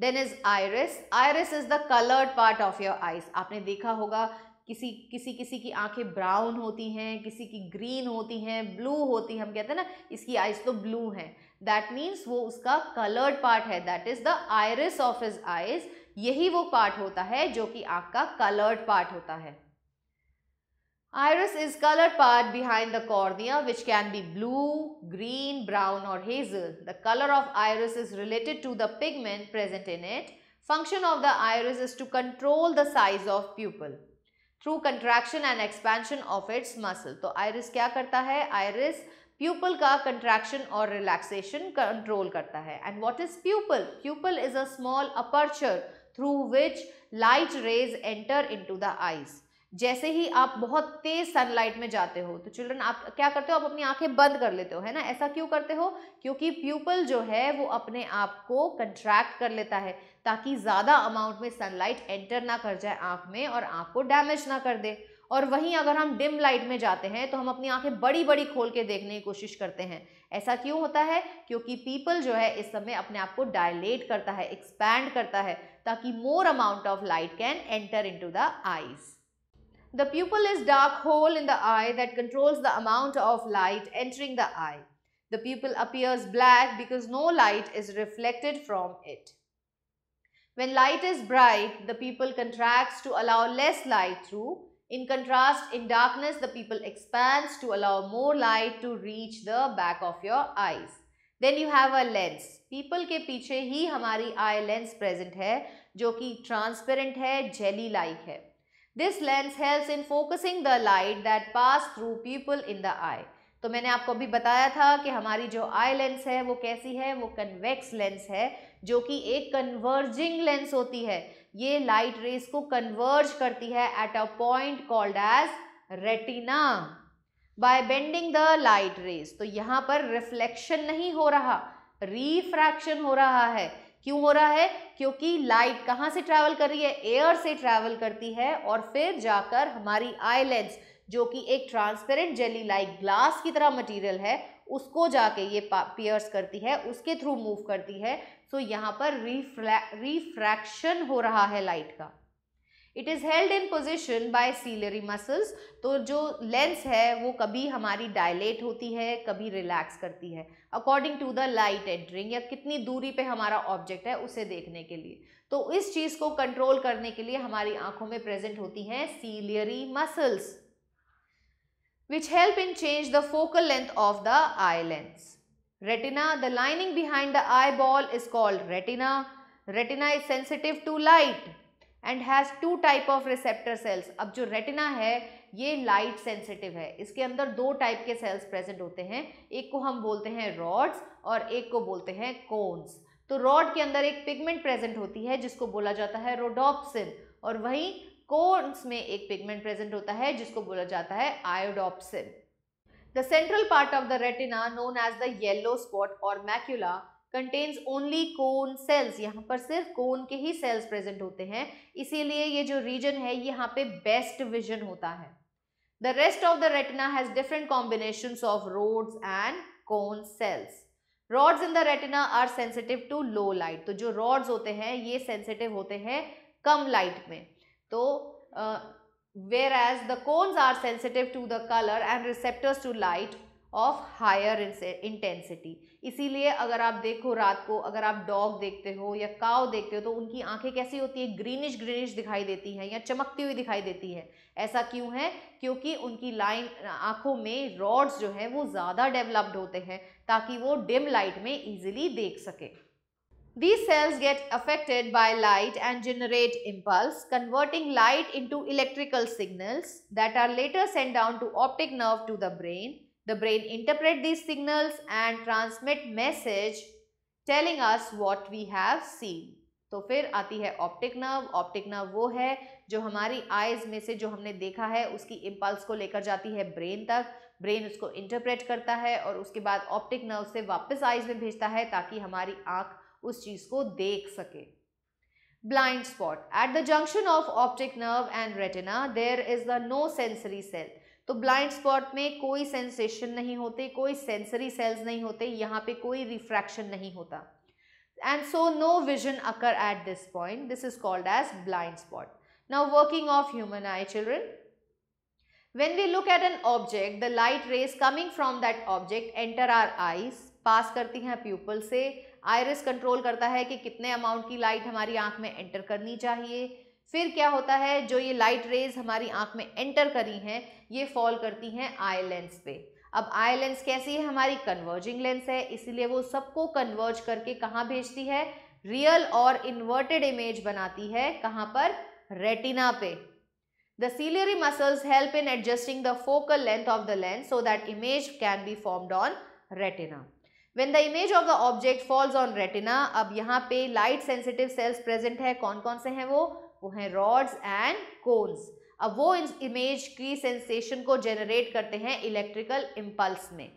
then is iris iris is the coloured part of your eyes आपने देखा होगा किसी किसी किसी की आंखें ब्राउन होती हैं किसी की ग्रीन होती हैं ब्लू होती हैं हम कहते हैं ना इसकी आइज तो ब्लू है दैट मीन्स वो उसका कलर्ड पार्ट है that is the iris of his eyes यही वो पार्ट होता है जो कि आँख का कलर्ड पार्ट होता है Iris is colored part behind the cornea which can be blue, green, brown or hazel. The color of iris is related to the pigment present in it. Function of the iris is to control the size of pupil through contraction and expansion of its muscle. So iris kya karta hai? Iris pupil ka contraction or relaxation control karta hai. And what is pupil? Pupil is a small aperture through which light rays enter into the eyes. जैसे ही आप बहुत तेज sunlight में जाते हो तो children आप क्या करते हो आप अपनी आंखें बंद कर लेते हो है ना ऐसा क्यों करते हो क्योंकि प्यूपल जो है वो अपने आप को कंट्रैक्ट कर लेता है ताकि ज़्यादा अमाउंट में सनलाइट एंटर ना कर जाए आँख में और आँख को डैमेज ना कर दे और वहीं अगर हम डिम लाइट में जाते हैं तो हम अपनी आंखें बड़ी बड़ी खोल के देखने की कोशिश करते हैं ऐसा क्यों होता है क्योंकि पीपल जो है इस समय अपने आप को डायलेट करता है एक्सपैंड करता है ताकि more amount of light can enter into the eyes The pupil is dark hole in the eye that controls the amount of light entering the eye. The pupil appears black because no light is reflected from it. When light is bright, the pupil contracts to allow less light through. In contrast, in darkness, the pupil expands to allow more light to reach the back of your eyes. Then you have a lens. People ke piche hi hamari eye lens present hai, जो कि transparent है jelly like this lens helps in focusing the light that pass through pupil in the eye तो मैंने आपको अभी बताया था कि हमारी जो आई लेंस है वो कैसी है वो कन्वेक्स लेंस है जो कि एक कन्वर्जिंग लेंस होती है ये लाइट रेस को कन्वर्ज करती है at a point called as retina by bending the light rays तो यहाँ पर रिफ्लेक्शन नहीं हो रहा रिफ्रैक्शन हो रहा है क्यों हो रहा है क्योंकि लाइट कहाँ से ट्रैवल कर रही है एयर से ट्रैवल करती है और फिर जाकर हमारी आई लेंस जो कि एक ट्रांसपेरेंट जेली लाइक ग्लास की तरह मटेरियल है उसको जाके ये पियर्स करती है उसके थ्रू मूव करती है सो यहाँ पर रिफ्रैक्शन हो रहा है लाइट का it is held in position by ciliary muscles तो जो लेंस है वो कभी हमारी डायलेट होती है कभी रिलैक्स करती है according to the light entering या कितनी दूरी पे हमारा ऑब्जेक्ट है उसे देखने के लिए तो इस चीज़ को कंट्रोल करने के लिए हमारी आंखों में प्रेजेंट होती हैं ciliary muscles help in change the focal length of the eye lens retina the lining behind the eyeball is called retina retina is sensitive to light and has two type of receptor cells अब जो retina है ये light sensitive है इसके अंदर दो type के cells present होते हैं एक को हम बोलते हैं रॉड्स और एक को बोलते हैं कोन्स तो रॉड के अंदर एक पिगमेंट प्रेजेंट होती है जिसको बोला जाता है रोडोप्सिन और वहीं कोन्स में एक पिगमेंट प्रेजेंट होता है जिसको बोला जाता है iodopsin the central part of the retina known as the yellow spot और macula contains only cone cells यहाँ पर सिर्फ कोन के ही सेल्स प्रेजेंट होते हैं इसीलिए ये जो रीजन है यहाँ पे बेस्ट विजन होता है the rest of the retina has different combination of rods and cone cells rods in the retina are sensitive to low light तो जो रॉड्स होते हैं ये सेंसिटिव होते हैं कम लाइट में तो whereas the cones are sensitive to the colour and receptors to light of higher intensity इसीलिए अगर आप देखो रात को अगर आप डॉग देखते हो या काव देखते हो तो उनकी आंखें कैसी होती है ग्रीनिश ग्रीनिश दिखाई देती हैं या चमकती हुई दिखाई देती हैं ऐसा क्यों है क्योंकि उनकी लाइन आँखों में रॉड्स जो हैं वो ज़्यादा डेवलप्ड होते हैं ताकि वो डिम लाइट में ईजिली देख सकें These cells get affected by light and generate impulse, converting light into electrical signals that are later sent down to optic nerve to the brain. the brain interpret these signals and transmit message telling us what we have seen तो फिर आती है optic nerve optic nerve वो है जो हमारी eyes में से जो हमने देखा है उसकी इम्पल्स को लेकर जाती है ब्रेन तक ब्रेन उसको इंटरप्रेट करता है और उसके बाद ऑप्टिक नर्व से वापस आईज में भेजता है ताकि हमारी आंख उस चीज़ को देख सके blind spot at the junction of optic nerve and retina there is the no sensory cell तो ब्लाइंड स्पॉट में कोई सेंसेशन नहीं होते कोई सेंसरी सेल्स नहीं होते यहाँ पे कोई रिफ्रैक्शन नहीं होता and so no vision occur at this point this is called as blind spot now working of human eye children when we look at an object the light rays coming from that object enter our eyes pass करती हैं pupal से iris control करता है कि कितने amount की light हमारी आंख में एंटर करनी चाहिए फिर क्या होता है जो ये लाइट रेज हमारी आंख में एंटर करी हैं ये फॉल करती हैं आई लेंस पे अब आई लेंस कैसी है हमारी कन्वर्जिंग लेंस है इसीलिए वो सबको कन्वर्ज करके कहाँ भेजती है रियल और इन्वर्टेड इमेज बनाती है कहाँ पर रेटिना पे the ciliary muscles help in adjusting the focal length of the lens so that image can be formed on retina when the image of the object falls on retina अब यहाँ पे light sensitive cells present है कौन कौन से हैं वो वो हैं रॉड्स एंड कोन्स अब वो इमेज की सेंसेशन को जनरेट करते हैं इलेक्ट्रिकल इम्पल्स में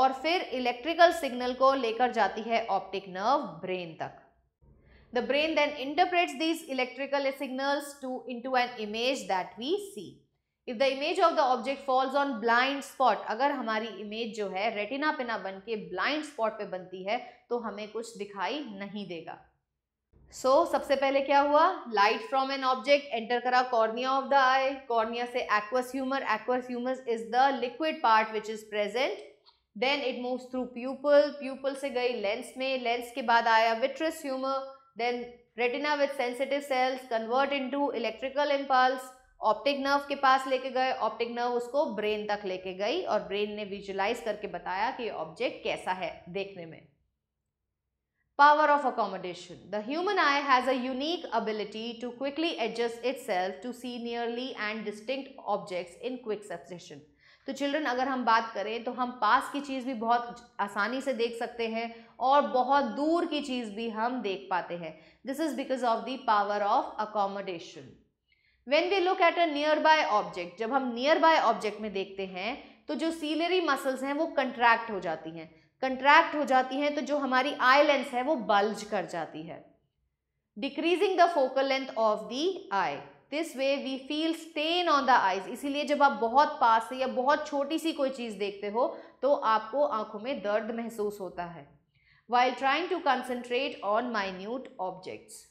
और फिर इलेक्ट्रिकल सिग्नल को लेकर जाती है ऑप्टिक नर्व ब्रेन तक the brain then interprets these electrical signals to into an image that we see if the image of the object falls on blind spot अगर हमारी इमेज जो है रेटिना पे ना बन के ब्लाइंड स्पॉट पे बनती है तो हमें कुछ दिखाई नहीं देगा सो so, सबसे पहले क्या हुआ light from an object enter करा cornea of the eye cornea से aqueous humour aqueous humour is the liquid part which is present then it moves through pupil pupil से गई लेंस में लेंस के बाद आया vitreous humour then retina with sensitive cells convert to electrical impulse optic nerve के पास लेके गए ऑप्टिक नर्व उसको ब्रेन तक लेके गई और ब्रेन ने विजुलाइज करके बताया कि ऑब्जेक्ट कैसा है देखने में Power of accommodation. The human eye has a unique ability to quickly adjust itself to see nearly and distinct objects in quick succession. तो चिल्ड्रन अगर हम बात करें तो हम पास की चीज़ भी बहुत आसानी से देख सकते हैं और बहुत दूर की चीज़ भी हम देख पाते हैं this is because of the power of accommodation when we look at a near by object जब हम नियर बाय ऑब्जेक्ट में देखते हैं तो जो सीलरी मसल्स हैं वो कंट्रैक्ट हो जाती हैं कंट्रैक्ट हो जाती हैं तो जो हमारी आई लेंस है वो बल्ज कर जाती है decreasing the focal length of the eye this way we feel strain on the eyes इसीलिए जब आप बहुत पास से या बहुत छोटी सी कोई चीज़ देखते हो तो आपको आंखों में दर्द महसूस होता है why trying to concentrate on minute objects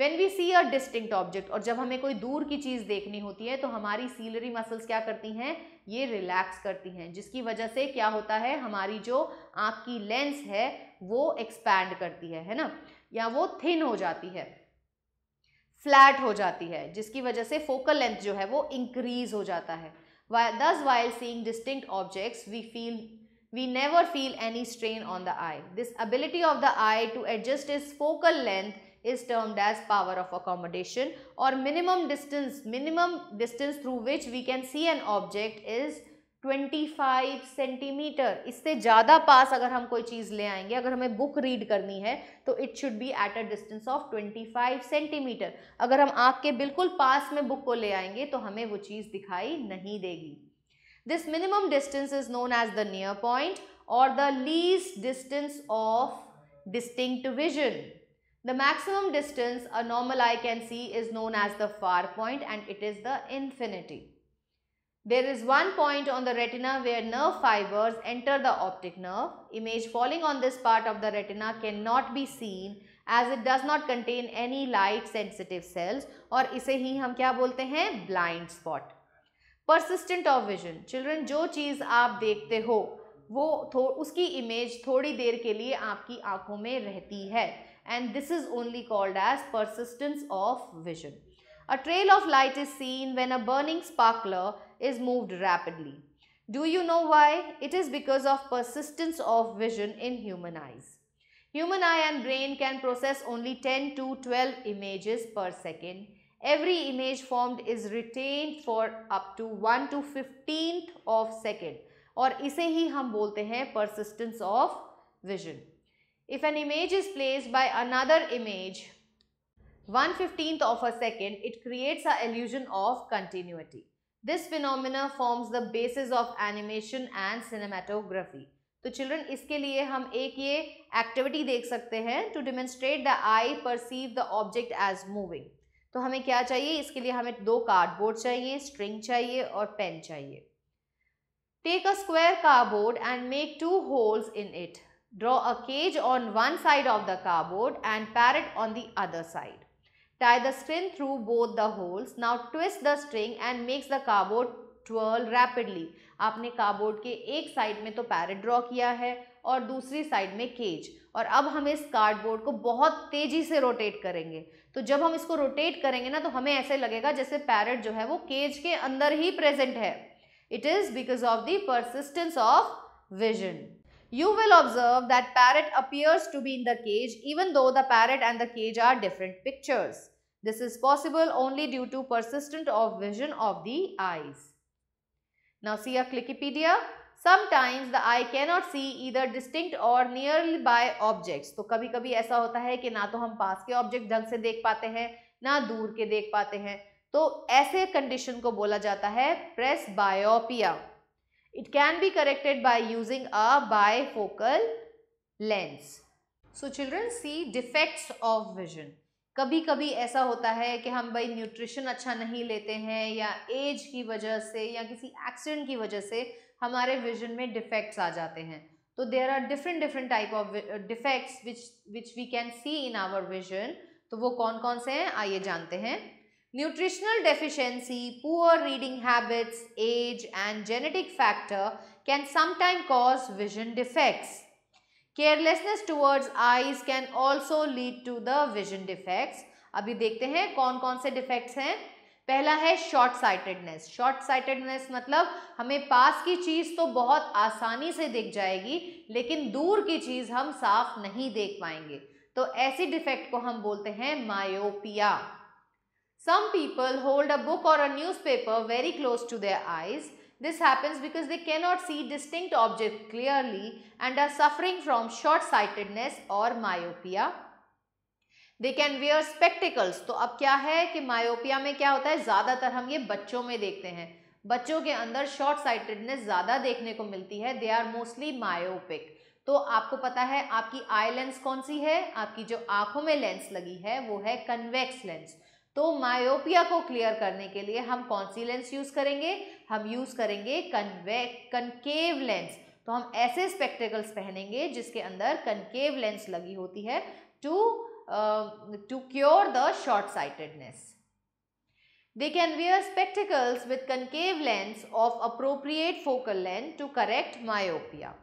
when we see a distinct object और जब हमें कोई दूर की चीज़ देखनी होती है तो हमारी सीलरी मसल्स क्या करती हैं ये रिलैक्स करती हैं जिसकी वजह से क्या होता है हमारी जो आँख की लेंस है वो एक्सपैंड करती है है ना या वो थिन हो जाती है फ्लैट हो जाती है जिसकी वजह से फोकल लेंथ जो है वो इंक्रीज हो जाता है thus while seeing distinct objects we feel we never feel any strain on the eye this ability of the eye to adjust is focal length is termed as power of accommodation or minimum distance minimum distance through which we can see an object is 25 centimetre इससे ज़्यादा पास अगर हम कोई चीज़ ले आएंगे अगर हमें book read करनी है तो it should be at a distance of 25 centimetre अगर हम आँख के बिल्कुल पास में बुक को ले आएंगे तो हमें वो चीज़ दिखाई नहीं देगी this minimum distance is known as the near point और the least distance of distinct vision The maximum distance a normal eye can see is known as the far point and it is the infinity. There is one point on the retina where nerve fibers enter the optic nerve. Image falling on this part of the retina cannot be seen as it does not contain any light sensitive cells Or इसे ही हम क्या बोलते हैं blind spot. Persistent of vision. Children जो चीज़ आप देखते हो वो थो, उसकी image थोड़ी देर के लिए आपकी आंखों में रहती है and this is only called as persistence of vision. A trail of light is seen when a burning sparkler is moved rapidly. Do you know why? It is because of persistence of vision in human eyes. Human eye and brain can process only 10 to 12 images per second. Every image formed is retained for up to 1 to 15th of second और इसे ही हम बोलते हैं persistence of vision. if an image is placed by another image 1 15th of a second, it creates a illusion of continuity. This phenomena forms the basis of animation and cinematography. तो children इसके लिए हम एक ये activity देख सकते हैं to demonstrate the eye perceive the object as moving तो हमें क्या चाहिए इसके लिए हमें दो कार्डबोर्ड चाहिए स्ट्रिंग चाहिए और पेन चाहिए take a square cardboard and make two holes in it Draw a cage on one side of the cardboard and parrot on the other side. Tie the string through both the holes. Now twist the string and makes the cardboard twirl rapidly. आपने cardboard के एक side में तो parrot draw किया है और दूसरी side में केज और अब हम इस कार्डबोर्ड को बहुत तेज़ी से रोटेट करेंगे तो जब हम इसको रोटेट करेंगे ना तो हमें ऐसे लगेगा जैसे पैरट जो है वो केज के अंदर ही प्रेजेंट है it is because of the persistence of vision you will observe that parrot appears to be in the cage even though the parrot and the cage are different pictures. This is possible only due to persistent of vision of the eyes. Now see a Clickipedia. Sometimes the eye cannot see either distinct or nearby objects. to kabhi kabhi aisa hota hai ki na to hum paas ke object dhang se dekh pate hain na dur ke dekh pate hain to aise condition ko bola jata hai presbyopia It can be corrected by using a bifocal lens. So children see defects of vision. कभी कभी ऐसा होता है कि हम भाई nutrition अच्छा नहीं लेते हैं या एज की वजह से या किसी एक्सीडेंट की वजह से हमारे विजन में डिफेक्ट्स आ जाते हैं तो there are different different type of defects which which we can see in our vision तो वो कौन कौन से हैं आइए जानते हैं nutritional deficiency, poor reading habits age and genetic factor can sometime cause vision defects carelessness towards eyes can also lead to the vision defects अभी देखते हैं कौन कौन से डिफेक्ट्स हैं पहला है शॉर्ट साइटेडनेस शॉर्ट साइटेडनेस मतलब हमें पास की चीज़ तो बहुत आसानी से देख जाएगी लेकिन दूर की चीज़ हम साफ नहीं देख पाएंगे तो ऐसे डिफेक्ट को हम बोलते हैं myopia Some people hold a book or a newspaper very close to their eyes. This happens because they cannot see distinct object clearly and are suffering from short-sightedness or myopia. They can wear spectacles तो अब क्या है कि myopia में क्या होता है ज़्यादातर हम ये बच्चों में देखते हैं बच्चों के अंदर शॉर्ट साइटेडनेस ज़्यादा देखने को मिलती है दे आर मोस्टली मायोपिक तो आपको पता है आपकी आई लेंस कौन सी है आपकी जो आंखों में लेंस लगी है वो है कन्वेक्स लेंस तो मायोपिया को क्लियर करने के लिए हम कौन सी लेंस यूज़ करेंगे हम यूज़ करेंगे कन्वे कनकेव लेंस तो हम ऐसे स्पेक्टिकल्स पहनेंगे जिसके अंदर कनकेव लेंस लगी होती है to to cure the short sightedness they can wear spectacles with concave lens of appropriate focal length to correct myopia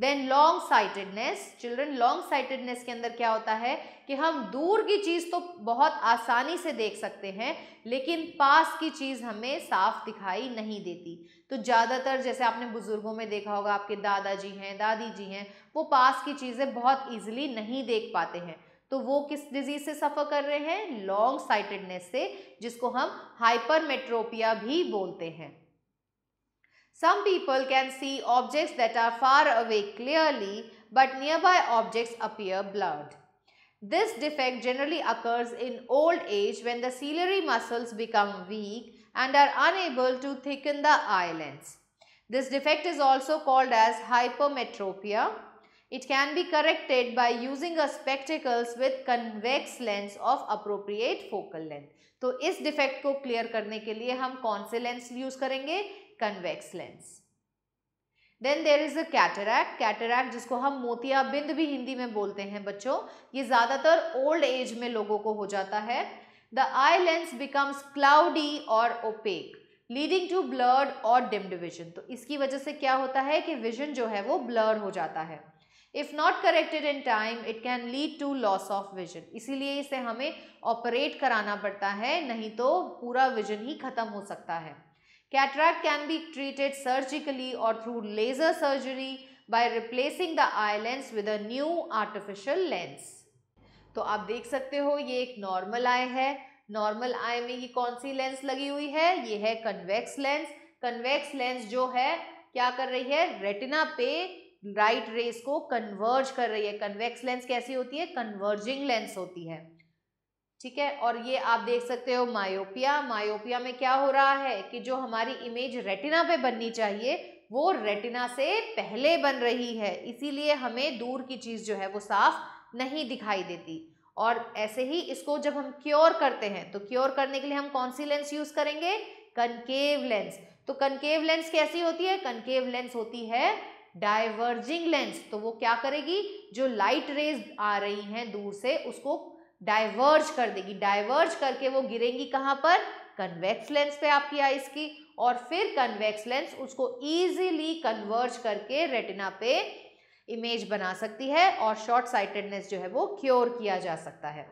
then long sightedness children long sightedness के अंदर क्या होता है कि हम दूर की चीज़ तो बहुत आसानी से देख सकते हैं लेकिन पास की चीज़ हमें साफ दिखाई नहीं देती तो ज़्यादातर जैसे आपने बुज़ुर्गों में देखा होगा आपके दादाजी हैं दादी जी हैं वो पास की चीज़ें बहुत ईजिली नहीं देख पाते हैं तो वो किस डिजीज़ से सफ़र कर रहे हैं लॉन्ग साइटेडनेस से जिसको हम हाइपरमेट्रोपिया भी बोलते हैं Some people can see objects that are far away clearly but nearby objects appear blurred. This defect generally occurs in old age when the ciliary muscles become weak and are unable to thicken the eye lens. This defect is also called as hypermetropia. It can be corrected by using a spectacles with convex lens of appropriate focal length. So, this defect को clear करने के लिए हम कौन से lens करेंगे convex lens then there is a cataract cataract जिसको हम मोतियाबिंद भी हिंदी में बोलते हैं बच्चों ये ज़्यादातर ओल्ड एज में लोगों को हो जाता है the eye lens becomes cloudy और ओपेक लीडिंग टू ब्लर्ड और डिम्ड विजन तो इसकी वजह से क्या होता है कि विजन जो है वो ब्लर हो जाता है if not corrected in time it can lead to loss of vision इसीलिए इसे हमें ऑपरेट कराना पड़ता है नहीं तो पूरा विजन ही ख़त्म हो सकता है Cataract can be treated surgically और through laser surgery by replacing the eye lens with a new artificial lens तो आप देख सकते हो ये एक नॉर्मल आई है नॉर्मल आई में ये कौन सी लेंस लगी हुई है ये है कन्वेक्स लेंस कन्वेक्स लेंस जो है क्या कर रही है रेटिना पे राइट रेस को कन्वर्ज कर रही है कन्वेक्स लेंस कैसी होती है कन्वर्जिंग लेंस होती है ठीक है और ये आप देख सकते हो मायोपिया मायोपिया में क्या हो रहा है कि जो हमारी इमेज रेटिना पे बननी चाहिए वो रेटिना से पहले बन रही है इसीलिए हमें दूर की चीज़ जो है वो साफ नहीं दिखाई देती और ऐसे ही इसको जब हम क्योर करते हैं तो क्योर करने के लिए हम कौन सी लेंस यूज़ करेंगे कनकेव लेंस तो कनकेव लेंस कैसी होती है कनकेव लेंस होती है डाइवर्जिंग लेंस तो वो क्या करेगी जो लाइट रेज आ रही हैं दूर से उसको डाइवर्ज कर देगी डाइवर्ज करके वो गिरेंगी कहाँ पर कन्वेक्स लेंस पे आपकी आइस की और फिर कन्वेक्स लेंस उसको इजीली कन्वर्ज करके रेटिना पे इमेज बना सकती है और शॉर्ट साइटेडनेस जो है वो क्योर किया जा सकता है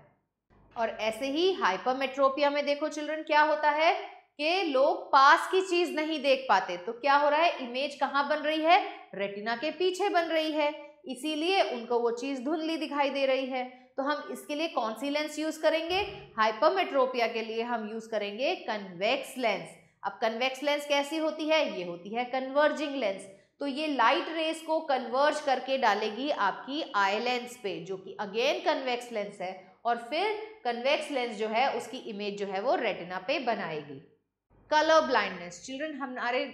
और ऐसे ही हाइपरमेट्रोपिया में देखो चिल्ड्रन क्या होता है कि लोग पास की चीज नहीं देख पाते तो क्या हो रहा है इमेज कहाँ बन रही है रेटिना के पीछे बन रही है इसीलिए उनको वो चीज़ धुंधली दिखाई दे रही है तो हम इसके लिए कौन सी लेंस यूज़ करेंगे हाइपरमेट्रोपिया के लिए हम यूज़ करेंगे कन्वेक्स लेंस अब कन्वेक्स लेंस कैसी होती है ये होती है कन्वर्जिंग लेंस तो ये लाइट रेस को कन्वर्ज करके डालेगी आपकी आई लेंस पे जो कि अगेन कन्वेक्स लेंस है और फिर कन्वेक्स लेंस जो है उसकी इमेज जो है वो रेटिना पे बनाएगी कलर ब्लाइंडनेस चिल्ड्रन हमारे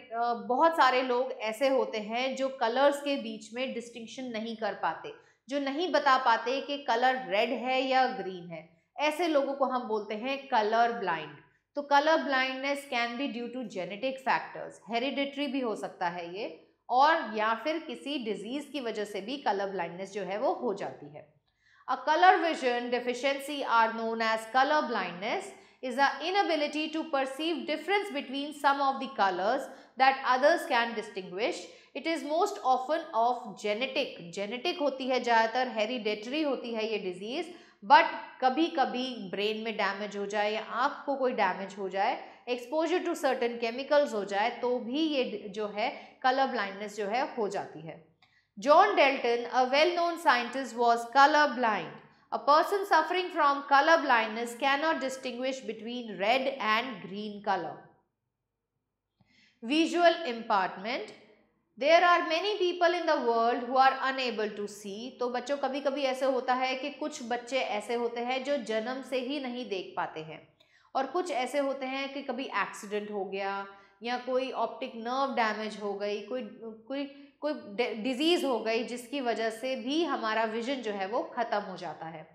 बहुत सारे लोग ऐसे होते हैं जो कलर्स के बीच में डिस्टिंक्शन नहीं कर पाते जो नहीं बता पाते कि कलर रेड है या ग्रीन है ऐसे लोगों को हम बोलते हैं कलर ब्लाइंड तो colour blindness can be due to genetic factors hereditary भी हो सकता है ये और या फिर किसी डिजीज़ की वजह से भी कलर ब्लाइंडनेस जो है वो हो जाती है a colour vision deficiency are known as colour blindness is a inability to perceive difference between some of the colours that others can distinguish it is most often of genetic genetic होती है ज्यादातर हेरीडेटरी होती है ये disease but कभी कभी brain में damage हो जाए या आंख को कोई डैमेज हो जाए एक्सपोजर टू सर्टन केमिकल्स हो जाए तो भी ये जो है कलर ब्लाइंडनेस जो है हो जाती है John Dalton a well known scientist was colour blind a person suffering from colour blindness can not distinguish between red and green colour visual impairment there are many people in the world who are unable to see तो बच्चों कभी कभी ऐसे होता है कि कुछ बच्चे ऐसे होते हैं जो जन्म से ही नहीं देख पाते हैं और कुछ ऐसे होते हैं कि कभी एक्सीडेंट हो गया या कोई ऑप्टिक नर्व डैमेज हो गई कोई कोई कोई डिजीज़ हो गई जिसकी वजह से भी हमारा विजन जो है वो ख़त्म हो जाता है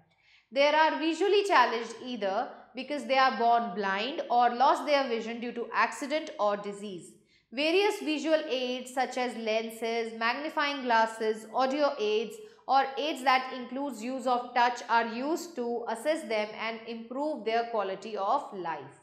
there are visually challenge either because they are born blind और loss their vision due to accident और disease Various visual aids such as lenses, magnifying glasses, audio aids or aids that includes use of touch are used to assess them and improve their quality of life.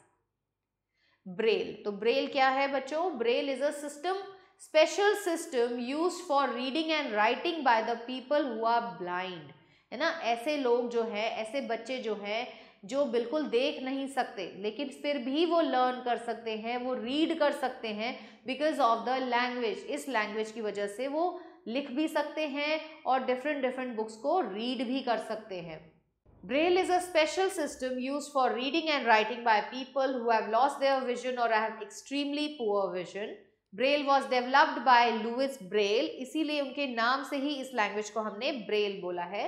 Braille. So Braille क्या है Braille is a system, special system used for reading and writing by the people who are blind. है ऐसे लोग जो है ऐसे बच्चे जो हैं जो बिल्कुल देख नहीं सकते लेकिन फिर भी वो लर्न कर सकते हैं वो रीड कर सकते हैं बिकॉज ऑफ द लैंग्वेज इस लैंग्वेज की वजह से वो लिख भी सकते हैं और डिफरेंट डिफरेंट बुक्स को रीड भी कर सकते हैं Braille is a special system use for reading and writing by people who have loss their vision और I have extremely poor vision Braille was developed by Louis Braille इसीलिए उनके नाम से ही इस लैंग्वेज को हमने ब्रेल बोला है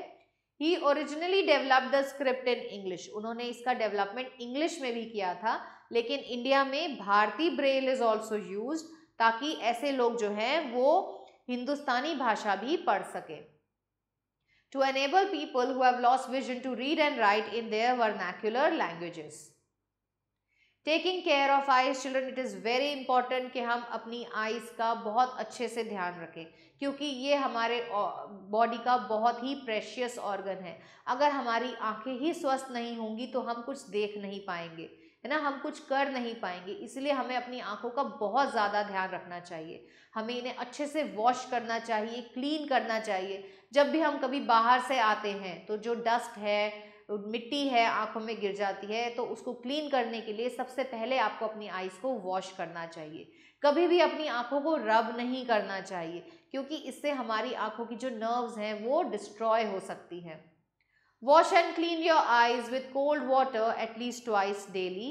he originally develop the script in English उन्होंने इसका डेवलपमेंट इंग्लिश में भी किया था लेकिन इंडिया में भारतीय ब्रेल इज ऑल्सो यूज ताकि ऐसे लोग जो हैं वो हिंदुस्तानी भाषा भी पढ़ सके to enable people who loss vision to read and write in their vernacular languages taking care of eyes children it is very important कि हम अपनी आईज का बहुत अच्छे से ध्यान रखें क्योंकि ये हमारे बॉडी का बहुत ही प्रेशियस ऑर्गन है अगर हमारी आंखें ही स्वस्थ नहीं होंगी तो हम कुछ देख नहीं पाएंगे है ना हम कुछ कर नहीं पाएंगे इसलिए हमें अपनी आंखों का बहुत ज़्यादा ध्यान रखना चाहिए हमें इन्हें अच्छे से वॉश करना चाहिए क्लीन करना चाहिए जब भी हम कभी बाहर से आते हैं तो जो डस्ट है मिट्टी है आंखों में गिर जाती है तो उसको क्लीन करने के लिए सबसे पहले आपको अपनी आइज़ को वॉश करना चाहिए कभी भी अपनी आंखों को रब नहीं करना चाहिए क्योंकि इससे हमारी आंखों की जो नर्व्स हैं वो डिस्ट्रॉय हो सकती हैं wash and clean your eyes with cold water at least twice daily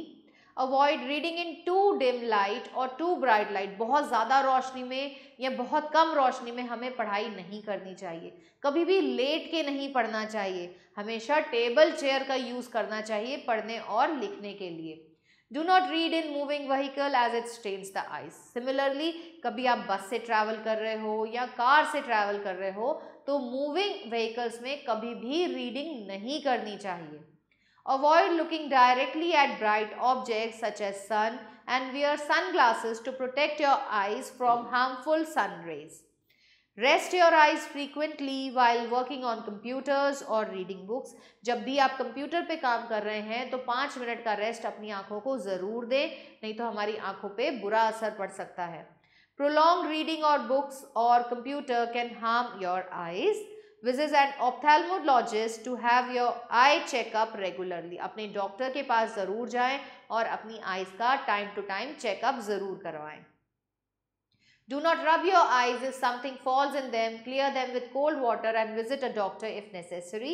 avoid reading in too dim light और टू ब्राइट लाइट बहुत ज़्यादा रोशनी में या बहुत कम रोशनी में हमें पढ़ाई नहीं करनी चाहिए कभी भी लेट के नहीं पढ़ना चाहिए हमेशा टेबल चेयर का यूज़ करना चाहिए पढ़ने और लिखने के लिए do not read in moving vehicle as it strains the eyes similarly कभी आप बस से ट्रैवल कर रहे हो या कार से ट्रैवल कर रहे हो तो मूविंग व्हीकल्स में कभी भी रीडिंग नहीं करनी चाहिए Avoid looking directly at bright objects such as sun and wear sunglasses to protect your eyes from harmful sun rays. Rest your eyes frequently while working on computers और reading books जब भी आप computer पे काम कर रहे हैं तो पाँच मिनट का रेस्ट अपनी आँखों को ज़रूर दें नहीं तो हमारी आँखों पे बुरा असर पड़ सकता है प्रोलॉन्ग रीडिंग और बुक्स और computer can harm your eyes visit an ophthalmologist to have your eye checkup regularly अपने डॉक्टर के पास ज़रूर जाएं और अपनी आईज का टाइम टू टाइम चेकअप ज़रूर करवाएं Do not rub your eyes if something falls in them. Clear them with cold water and visit a doctor if necessary.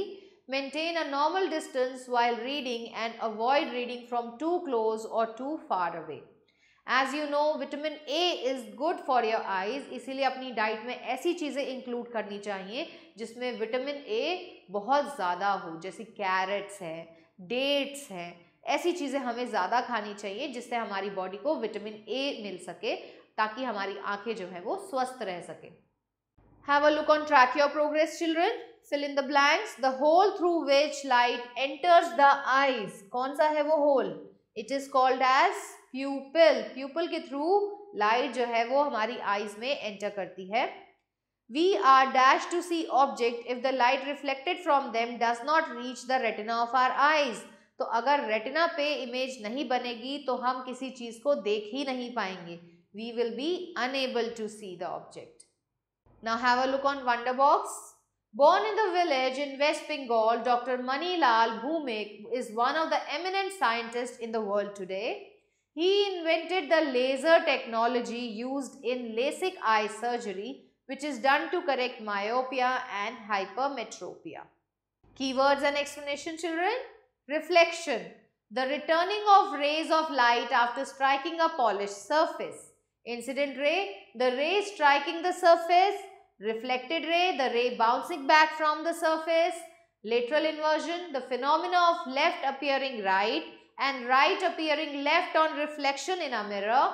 Maintain a normal distance while reading and avoid reading from too close or too far away. As you know, vitamin A is good for your eyes. इसीलिए अपनी diet में ऐसी चीज़ें include करनी चाहिए जिसमें vitamin A बहुत ज़्यादा हो जैसे कैरेट्स हैं डेट्स हैं ऐसी चीज़ें हमें ज़्यादा खानी चाहिए जिससे हमारी बॉडी को विटामिन ए मिल सके ताकि हमारी आंखें जो है वो स्वस्थ रह सके have a look on track your progress children fill in the blanks the hole through which light enters the eyes कौन सा है वो hole it is called as pupil pupil के थ्रू लाइट जो है वो हमारी आईज में एंटर करती है We are dashed to see object if the light reflected from them does not reach the retina of our eyes. तो अगर retina पे image नहीं बनेगी तो हम किसी चीज़ को देख ही नहीं पाएंगे We will be unable to see the object. Now, have a look on wonder Born in the village in West Bengal, Dr. Manilal Bhumik is one of the eminent scientists in the world today. He invented the laser technology used in LASIK eye surgery which is done to correct myopia and hypermetropia. Keywords and explanation children. Reflection. The returning of rays of light after striking a polished surface. Incident ray. The ray striking the surface. Reflected ray. The ray bouncing back from the surface. Lateral inversion. The phenomena of left appearing right and right appearing left on reflection in a mirror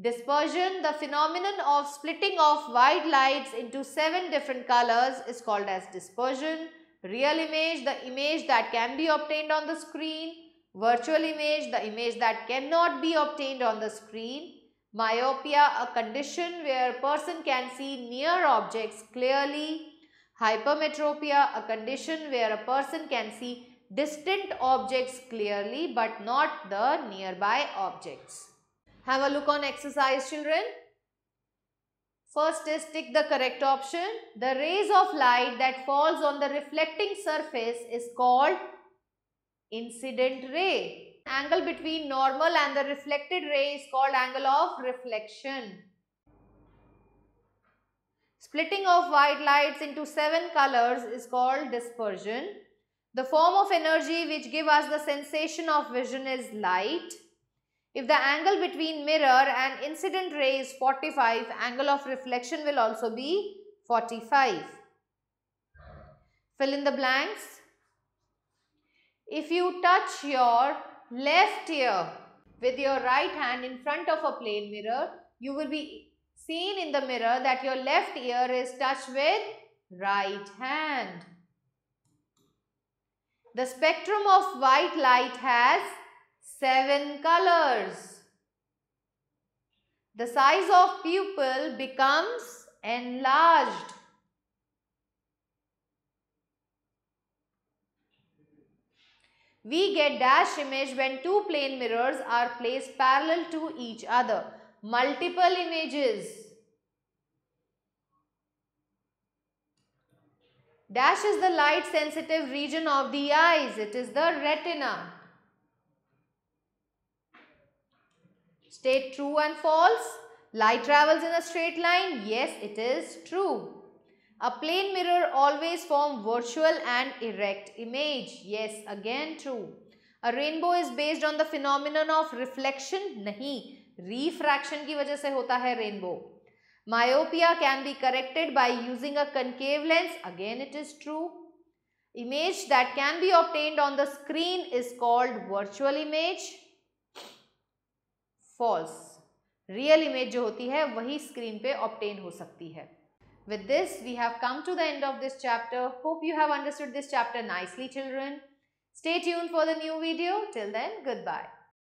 Dispersion, the phenomenon of splitting of white lights into seven different colors is called as dispersion. Real image, the image that can be obtained on the screen. Virtual image, the image that cannot be obtained on the screen. Myopia, a condition where a person can see near objects clearly. Hypermetropia, a condition where a person can see distant objects clearly but not the nearby objects. Have a look on exercise children. First is tick the correct option. The rays of light that falls on the reflecting surface is called incident ray. Angle between normal and the reflected ray is called angle of reflection. Splitting of white lights into seven colors is called dispersion. The form of energy which give us the sensation of vision is light. If the angle between mirror and incident ray is 45, angle of reflection will also be 45. Fill in the blanks. If you touch your left ear with your right hand in front of a plane mirror, you will be seen in the mirror that your left ear is touched with right hand. The spectrum of white light has seven colors. The size of pupil becomes enlarged. We get dash image when two plane mirrors are placed parallel to each other. Multiple images. Dash is the light sensitive region of the eyes. It is the retina. State true and false. Light travels in a straight line. Yes, it is true. A plane mirror always forms virtual and erect image. Yes, again true. A rainbow is based on the phenomenon of reflection. नहीं, refraction की वजह से होता है rainbow. Myopia can be corrected by using a concave lens. Again, it is true. Image that can be obtained on the screen is called virtual image. False real image जो होती है वही स्क्रीन पे ऑप्टेन हो सकती है with this we have come to the end of this chapter hope you have understood this chapter nicely children stay tune for the new video till then good bye